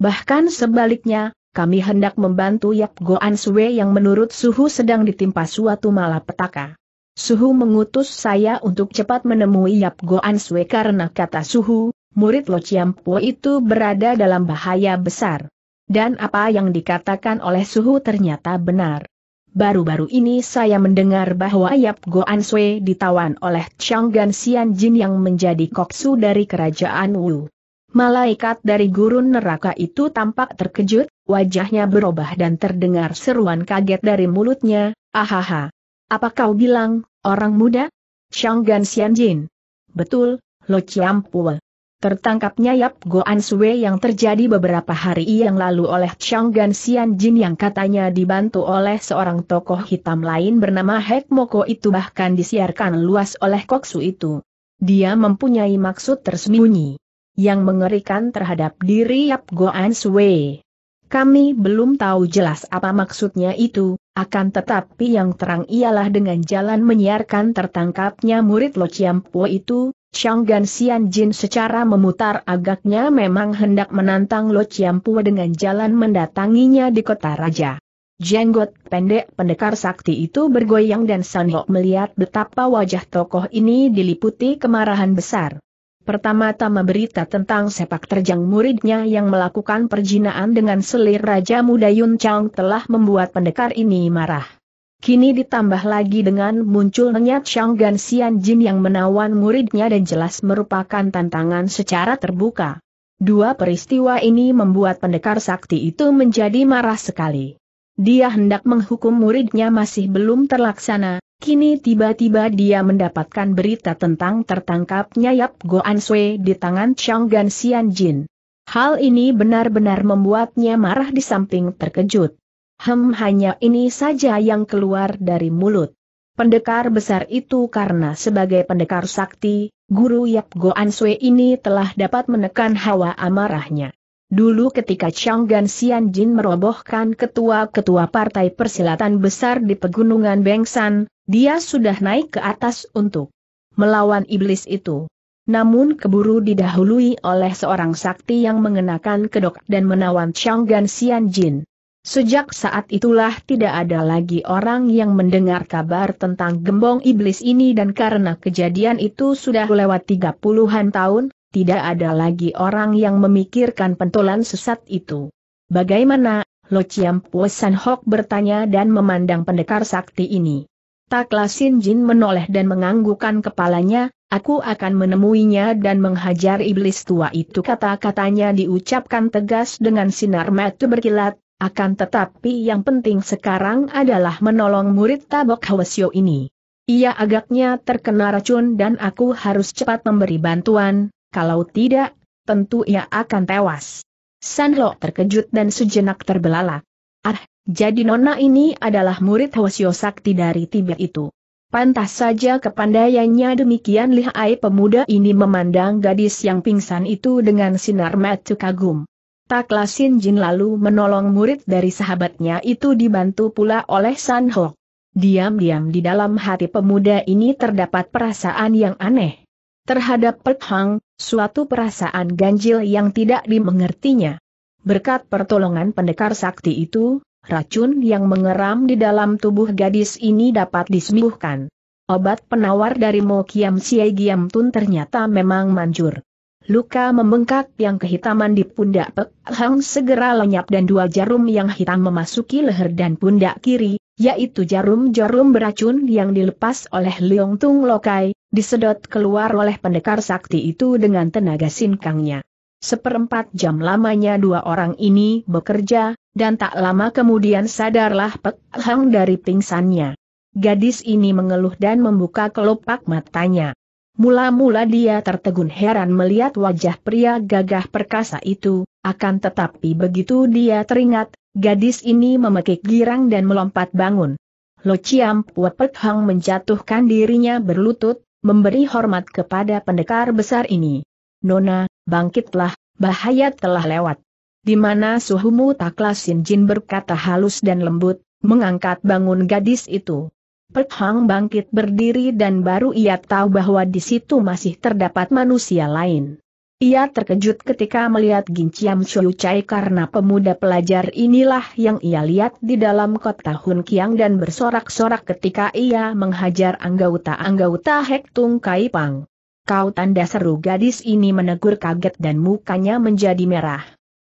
Speaker 1: Bahkan sebaliknya, kami hendak membantu Yap Goan Sue yang menurut Suhu sedang ditimpa suatu malapetaka. Suhu mengutus saya untuk cepat menemui Yap Goan Sue karena kata Suhu, murid Lo Chiam itu berada dalam bahaya besar. Dan apa yang dikatakan oleh Suhu ternyata benar. Baru-baru ini saya mendengar bahwa Yap Goan Sui ditawan oleh Chang Gan Xian Jin yang menjadi koksu dari kerajaan Wu. Malaikat dari gurun neraka itu tampak terkejut, wajahnya berubah dan terdengar seruan kaget dari mulutnya, ahaha. Apa kau bilang, orang muda? Chang Gan Xian Jin. Betul, Lo Chiam Pua. Tertangkapnya Yap Goan Sui yang terjadi beberapa hari yang lalu oleh Chang Gan Xian Jin yang katanya dibantu oleh seorang tokoh hitam lain bernama Hek Moko itu bahkan disiarkan luas oleh Koksu itu. Dia mempunyai maksud tersembunyi yang mengerikan terhadap diri Yap Goan Sui. Kami belum tahu jelas apa maksudnya itu, akan tetapi yang terang ialah dengan jalan menyiarkan tertangkapnya murid Lo Chiam Po itu, Chang Gan Xian Jin secara memutar agaknya memang hendak menantang Lo Chiampu dengan jalan mendatanginya di kota raja. Jenggot pendek pendekar sakti itu bergoyang dan Ho melihat betapa wajah tokoh ini diliputi kemarahan besar. Pertama-tama berita tentang sepak terjang muridnya yang melakukan perjinaan dengan selir Raja Muda Yun Chang telah membuat pendekar ini marah. Kini ditambah lagi dengan munculnya Chang Xian Jin yang menawan muridnya dan jelas merupakan tantangan secara terbuka. Dua peristiwa ini membuat pendekar sakti itu menjadi marah sekali. Dia hendak menghukum muridnya masih belum terlaksana, kini tiba-tiba dia mendapatkan berita tentang tertangkapnya Yap Go An Sui di tangan Chang Xian Jin. Hal ini benar-benar membuatnya marah di samping terkejut. Hem hanya ini saja yang keluar dari mulut. Pendekar besar itu karena sebagai pendekar sakti, guru Yap Goan Sui ini telah dapat menekan hawa amarahnya. Dulu ketika Chang Gan Xian Jin merobohkan ketua-ketua partai persilatan besar di pegunungan Bengsan, dia sudah naik ke atas untuk melawan iblis itu. Namun keburu didahului oleh seorang sakti yang mengenakan kedok dan menawan Chang Gan Xian Jin. Sejak saat itulah tidak ada lagi orang yang mendengar kabar tentang gembong iblis ini dan karena kejadian itu sudah lewat tiga puluhan tahun, tidak ada lagi orang yang memikirkan pentolan sesat itu. Bagaimana, Lo Chiam San Hok bertanya dan memandang pendekar sakti ini. Taklasin Jin menoleh dan menganggukkan kepalanya, aku akan menemuinya dan menghajar iblis tua itu kata-katanya diucapkan tegas dengan sinar mata berkilat, akan tetapi yang penting sekarang adalah menolong murid tabok Hwasyo ini. Ia agaknya terkena racun dan aku harus cepat memberi bantuan, kalau tidak, tentu ia akan tewas. San Sanlo terkejut dan sejenak terbelalak. Ah, jadi nona ini adalah murid Hwasyo Sakti dari Tibet itu. Pantas saja kepandaiannya demikian lihai pemuda ini memandang gadis yang pingsan itu dengan sinar mata kagum. Tak Lasin Jin lalu menolong murid dari sahabatnya itu dibantu pula oleh San Ho. Diam-diam di dalam hati pemuda ini terdapat perasaan yang aneh. Terhadap Pek Hang, suatu perasaan ganjil yang tidak dimengertinya. Berkat pertolongan pendekar sakti itu, racun yang mengeram di dalam tubuh gadis ini dapat disembuhkan. Obat penawar dari Mo Kiam Siai Giam Tun ternyata memang manjur. Luka membengkak yang kehitaman di pundak Pek Hang segera lenyap dan dua jarum yang hitam memasuki leher dan pundak kiri, yaitu jarum-jarum beracun yang dilepas oleh Leong Tung Lokai, disedot keluar oleh pendekar sakti itu dengan tenaga sinkangnya. Seperempat jam lamanya dua orang ini bekerja, dan tak lama kemudian sadarlah Pek Hang dari pingsannya. Gadis ini mengeluh dan membuka kelopak matanya. Mula-mula dia tertegun heran melihat wajah pria gagah perkasa itu, akan tetapi begitu dia teringat, gadis ini memekik girang dan melompat bangun. Lo Chiam Puepek Hang menjatuhkan dirinya berlutut, memberi hormat kepada pendekar besar ini. Nona, bangkitlah, bahaya telah lewat. Di mana suhumu taklasin Jin berkata halus dan lembut, mengangkat bangun gadis itu. Pek Hang bangkit berdiri dan baru ia tahu bahwa di situ masih terdapat manusia lain. Ia terkejut ketika melihat Ginciam Chiu Chai karena pemuda pelajar inilah yang ia lihat di dalam kota Hun Kiang dan bersorak-sorak ketika ia menghajar anggota-anggota Hek Tung Kai Pang. Kau tanda seru gadis ini menegur kaget dan mukanya menjadi merah.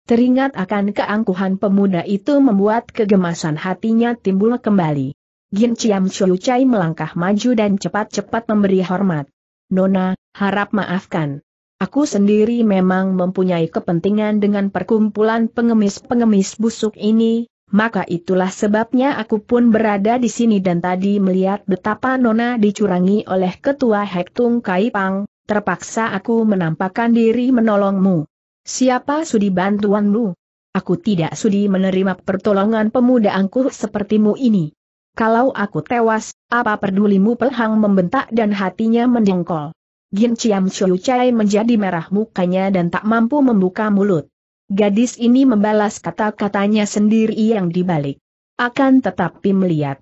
Speaker 1: Teringat akan keangkuhan pemuda itu membuat kegemasan hatinya timbul kembali. Gin Chiam Chiu Chai melangkah maju dan cepat-cepat memberi hormat. Nona, harap maafkan. Aku sendiri memang mempunyai kepentingan dengan perkumpulan pengemis-pengemis busuk ini, maka itulah sebabnya aku pun berada di sini dan tadi melihat betapa Nona dicurangi oleh Ketua Hektung Kai Pang, terpaksa aku menampakkan diri menolongmu. Siapa sudi bantuanmu? Aku tidak sudi menerima pertolongan pemuda angkuh sepertimu ini kalau aku tewas, apa pedulimu pelhang membentak dan hatinya mendengkol. Gin Chiam Chiu Chai menjadi merah mukanya dan tak mampu membuka mulut. Gadis ini membalas kata-katanya sendiri yang dibalik. Akan tetapi melihat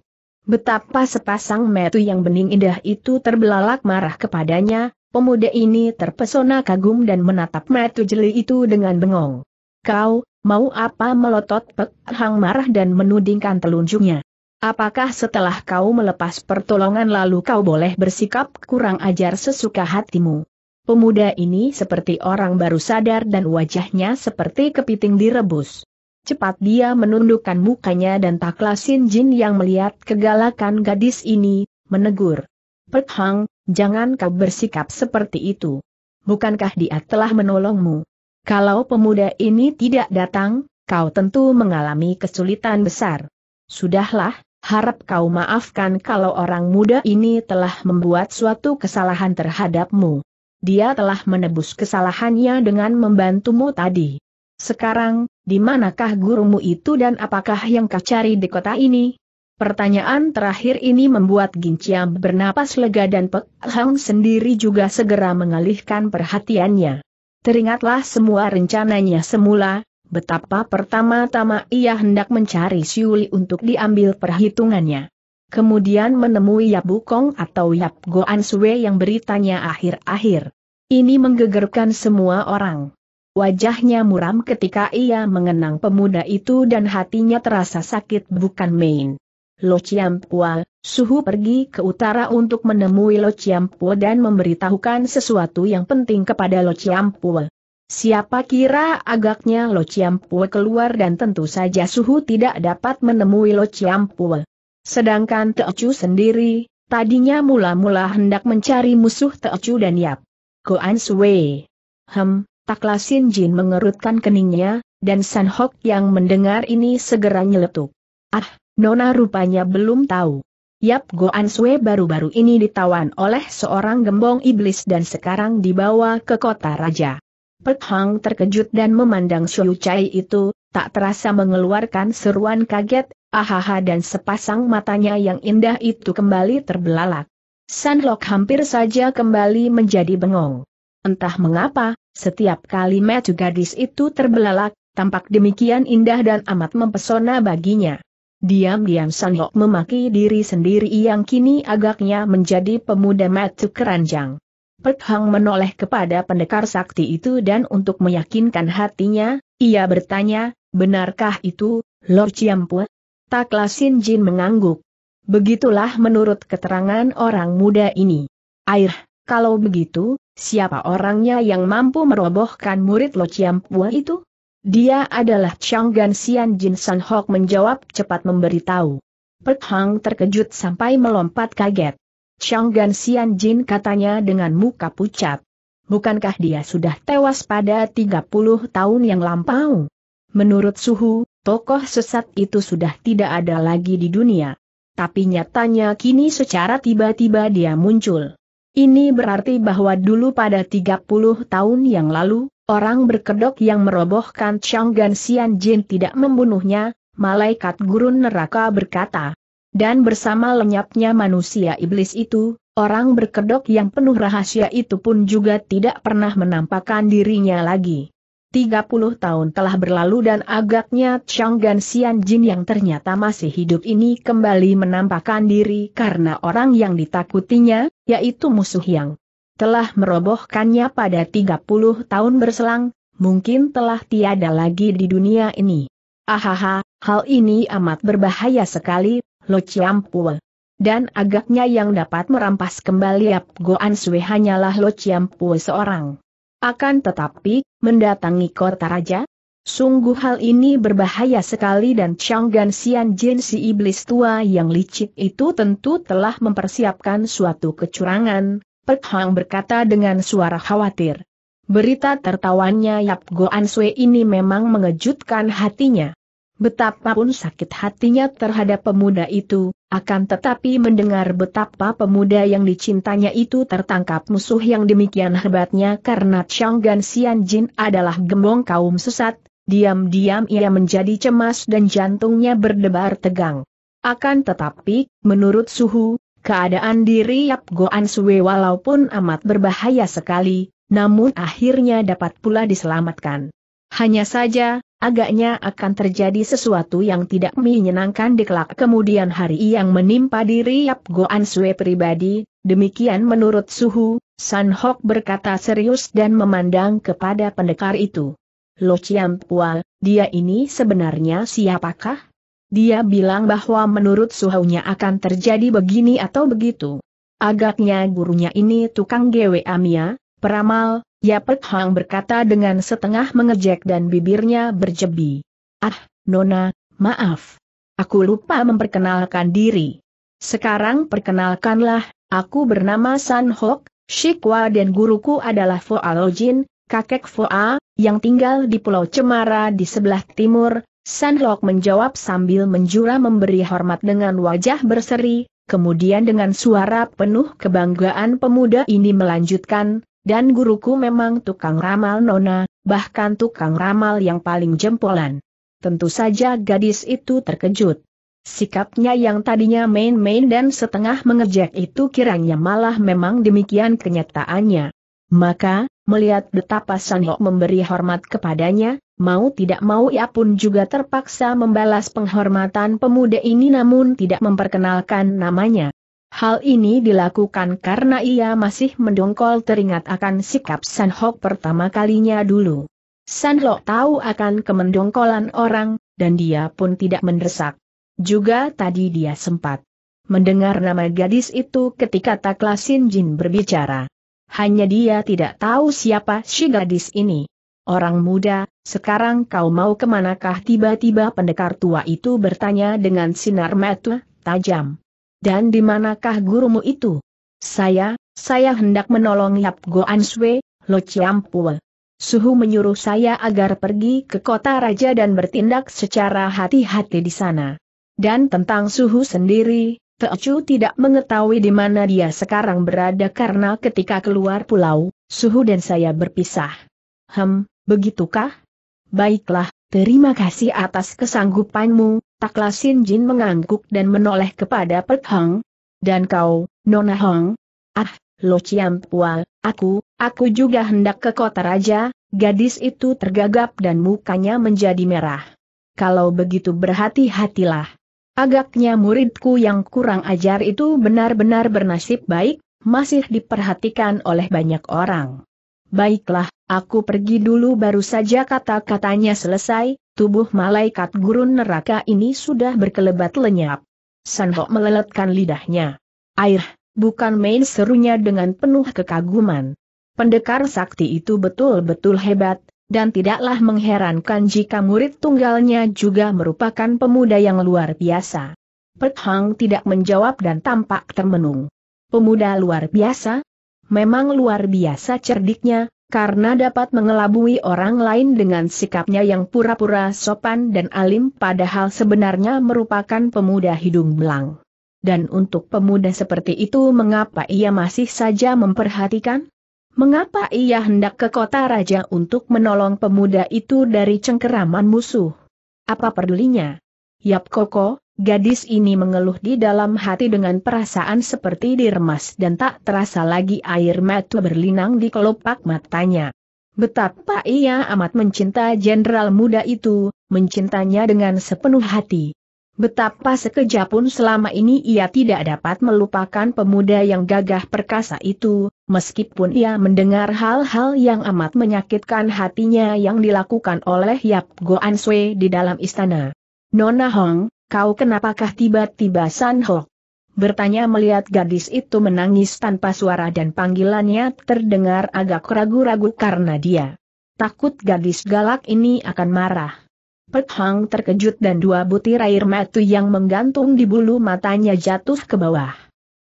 Speaker 1: betapa sepasang metu yang bening indah itu terbelalak marah kepadanya, pemuda ini terpesona kagum dan menatap metu jeli itu dengan bengong. Kau, mau apa melotot Pek Hang marah dan menudingkan telunjuknya. Apakah setelah kau melepas pertolongan lalu kau boleh bersikap kurang ajar sesuka hatimu? Pemuda ini seperti orang baru sadar dan wajahnya seperti kepiting direbus. Cepat dia menundukkan mukanya dan taklasin Jin yang melihat kegalakan gadis ini, menegur. Pek Hang, jangan kau bersikap seperti itu. Bukankah dia telah menolongmu? Kalau pemuda ini tidak datang, kau tentu mengalami kesulitan besar. Sudahlah, harap kau maafkan kalau orang muda ini telah membuat suatu kesalahan terhadapmu. Dia telah menebus kesalahannya dengan membantumu tadi. Sekarang, di manakah gurumu itu dan apakah yang kau cari di kota ini? Pertanyaan terakhir ini membuat Ginciam bernapas lega dan Pek Hang sendiri juga segera mengalihkan perhatiannya. Teringatlah semua rencananya semula, Betapa pertama-tama ia hendak mencari Siuli untuk diambil perhitungannya. Kemudian menemui Yap Bukong atau Yap Goan Sue yang beritanya akhir-akhir. Ini menggegerkan semua orang. Wajahnya muram ketika ia mengenang pemuda itu dan hatinya terasa sakit bukan main. Lo Chiam Pua, Suhu pergi ke utara untuk menemui Lo Chiam Pua dan memberitahukan sesuatu yang penting kepada Lo Chiam Pua. Siapa kira agaknya Lo Chiampue keluar dan tentu saja suhu tidak dapat menemui Lo Chiampue. Sedangkan Teocu sendiri, tadinya mula-mula hendak mencari musuh Teocu dan Yap. Koan Sui. Hem, Takla Sin Jin mengerutkan keningnya, dan San Hok yang mendengar ini segera nyeletuk. Ah, Nona rupanya belum tahu. Yap Goan Sui baru-baru ini ditawan oleh seorang gembong iblis dan sekarang dibawa ke kota raja. Pek Hang terkejut dan memandang Xiu Chai itu, tak terasa mengeluarkan seruan kaget, ahaha dan sepasang matanya yang indah itu kembali terbelalak. San Lok hampir saja kembali menjadi bengong. Entah mengapa, setiap kali metu gadis itu terbelalak, tampak demikian indah dan amat mempesona baginya. Diam-diam San Lok memaki diri sendiri yang kini agaknya menjadi pemuda metu keranjang. Pek Hang menoleh kepada pendekar sakti itu dan untuk meyakinkan hatinya, ia bertanya, benarkah itu, Lord Chiampue? Taklah Sin Jin mengangguk. Begitulah menurut keterangan orang muda ini. Air, kalau begitu, siapa orangnya yang mampu merobohkan murid Lord Chiampue itu? Dia adalah Chang Gan Sian Jin San Hok menjawab cepat memberitahu. Pek Hang terkejut sampai melompat kaget. Chang Gan Xian Jin katanya dengan muka pucat. Bukankah dia sudah tewas pada 30 tahun yang lampau? Menurut Suhu, tokoh sesat itu sudah tidak ada lagi di dunia. Tapi nyatanya kini secara tiba-tiba dia muncul. Ini berarti bahwa dulu pada 30 tahun yang lalu, orang berkedok yang merobohkan Chang Gan Xian Jin tidak membunuhnya, malaikat gurun neraka berkata, dan bersama lenyapnya manusia iblis itu, orang berkedok yang penuh rahasia itu pun juga tidak pernah menampakkan dirinya lagi. 30 tahun telah berlalu dan agaknya Chang Gan Xian Jin yang ternyata masih hidup ini kembali menampakkan diri karena orang yang ditakutinya, yaitu musuh yang telah merobohkannya pada 30 tahun berselang, mungkin telah tiada lagi di dunia ini. Ahaha, hal ini amat berbahaya sekali, Lo Chiampue. Dan agaknya yang dapat merampas kembali Yap Goan Sui hanyalah Lo Chiampue seorang. Akan tetapi, mendatangi kota raja? Sungguh hal ini berbahaya sekali dan Chang Gan Xian Jin si iblis tua yang licik itu tentu telah mempersiapkan suatu kecurangan, Pek Hang berkata dengan suara khawatir. Berita tertawanya Yap Goan Sui ini memang mengejutkan hatinya. Betapapun sakit hatinya terhadap pemuda itu, akan tetapi mendengar betapa pemuda yang dicintanya itu tertangkap musuh yang demikian hebatnya karena Gan Xian Jin adalah gembong kaum sesat, diam-diam ia menjadi cemas dan jantungnya berdebar tegang. Akan tetapi, menurut Suhu, keadaan diri Yap Goan Sue walaupun amat berbahaya sekali, namun akhirnya dapat pula diselamatkan. Hanya saja, Agaknya akan terjadi sesuatu yang tidak menyenangkan di kelak kemudian hari yang menimpa diri Yap Goan Sue pribadi, demikian menurut Suhu, San Hok berkata serius dan memandang kepada pendekar itu. Lo Chiam Pual, dia ini sebenarnya siapakah? Dia bilang bahwa menurut Suhunya akan terjadi begini atau begitu. Agaknya gurunya ini tukang GWA Mia, peramal, Yapet Hang berkata dengan setengah mengejek dan bibirnya berjebi. Ah, Nona, maaf. Aku lupa memperkenalkan diri. Sekarang perkenalkanlah, aku bernama San Hok, Shikwa dan guruku adalah Foa Lojin, kakek Foa, yang tinggal di Pulau Cemara di sebelah timur, San Hok menjawab sambil menjura memberi hormat dengan wajah berseri, kemudian dengan suara penuh kebanggaan pemuda ini melanjutkan, dan guruku memang tukang ramal nona, bahkan tukang ramal yang paling jempolan. Tentu saja gadis itu terkejut. Sikapnya yang tadinya main-main dan setengah mengejek itu kiranya malah memang demikian kenyataannya. Maka, melihat betapa San memberi hormat kepadanya, mau tidak mau ia pun juga terpaksa membalas penghormatan pemuda ini namun tidak memperkenalkan namanya. Hal ini dilakukan karena ia masih mendongkol teringat akan sikap San Hok pertama kalinya dulu. San Hok tahu akan kemendongkolan orang, dan dia pun tidak mendesak. Juga tadi dia sempat mendengar nama gadis itu ketika taklasin Jin berbicara. Hanya dia tidak tahu siapa si gadis ini. Orang muda, sekarang kau mau kemanakah tiba-tiba pendekar tua itu bertanya dengan sinar mata tajam. Dan di manakah gurumu itu? Saya, saya hendak menolong Yap Goan Sui, Lo Pue. Suhu menyuruh saya agar pergi ke kota raja dan bertindak secara hati-hati di sana. Dan tentang Suhu sendiri, Teochu tidak mengetahui di mana dia sekarang berada karena ketika keluar pulau, Suhu dan saya berpisah. Hem, begitukah? Baiklah, Terima kasih atas kesanggupanmu, Taklasin Jin mengangguk dan menoleh kepada Pek Hong. Dan kau, Nona Hong? Ah, Lo Chiam Pual, aku, aku juga hendak ke kota raja, gadis itu tergagap dan mukanya menjadi merah. Kalau begitu berhati-hatilah. Agaknya muridku yang kurang ajar itu benar-benar bernasib baik, masih diperhatikan oleh banyak orang. Baiklah, aku pergi dulu baru saja kata-katanya selesai, tubuh malaikat gurun neraka ini sudah berkelebat lenyap. Sanho meleletkan lidahnya. Air, bukan main serunya dengan penuh kekaguman. Pendekar sakti itu betul-betul hebat, dan tidaklah mengherankan jika murid tunggalnya juga merupakan pemuda yang luar biasa. Pek tidak menjawab dan tampak termenung. Pemuda luar biasa, memang luar biasa cerdiknya, karena dapat mengelabui orang lain dengan sikapnya yang pura-pura sopan dan alim padahal sebenarnya merupakan pemuda hidung belang. Dan untuk pemuda seperti itu mengapa ia masih saja memperhatikan? Mengapa ia hendak ke kota raja untuk menolong pemuda itu dari cengkeraman musuh? Apa pedulinya? Yap Koko, Gadis ini mengeluh di dalam hati dengan perasaan seperti diremas dan tak terasa lagi air mata berlinang di kelopak matanya. Betapa ia amat mencinta jenderal muda itu, mencintanya dengan sepenuh hati. Betapa sekejap pun selama ini ia tidak dapat melupakan pemuda yang gagah perkasa itu, meskipun ia mendengar hal-hal yang amat menyakitkan hatinya yang dilakukan oleh Yap Goan Sui di dalam istana. Nona Hong, kau kenapakah tiba-tiba San Ho? Bertanya melihat gadis itu menangis tanpa suara dan panggilannya terdengar agak ragu-ragu karena dia takut gadis galak ini akan marah. Pek Hang terkejut dan dua butir air mata yang menggantung di bulu matanya jatuh ke bawah.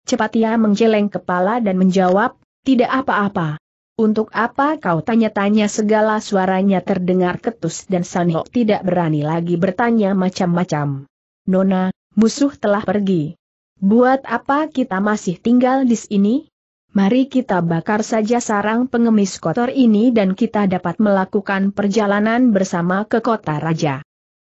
Speaker 1: Cepat ia menjeleng kepala dan menjawab, tidak apa-apa. Untuk apa kau tanya-tanya segala suaranya terdengar ketus dan Sanho tidak berani lagi bertanya macam-macam. Nona, musuh telah pergi. Buat apa kita masih tinggal di sini? Mari kita bakar saja sarang pengemis kotor ini dan kita dapat melakukan perjalanan bersama ke kota raja.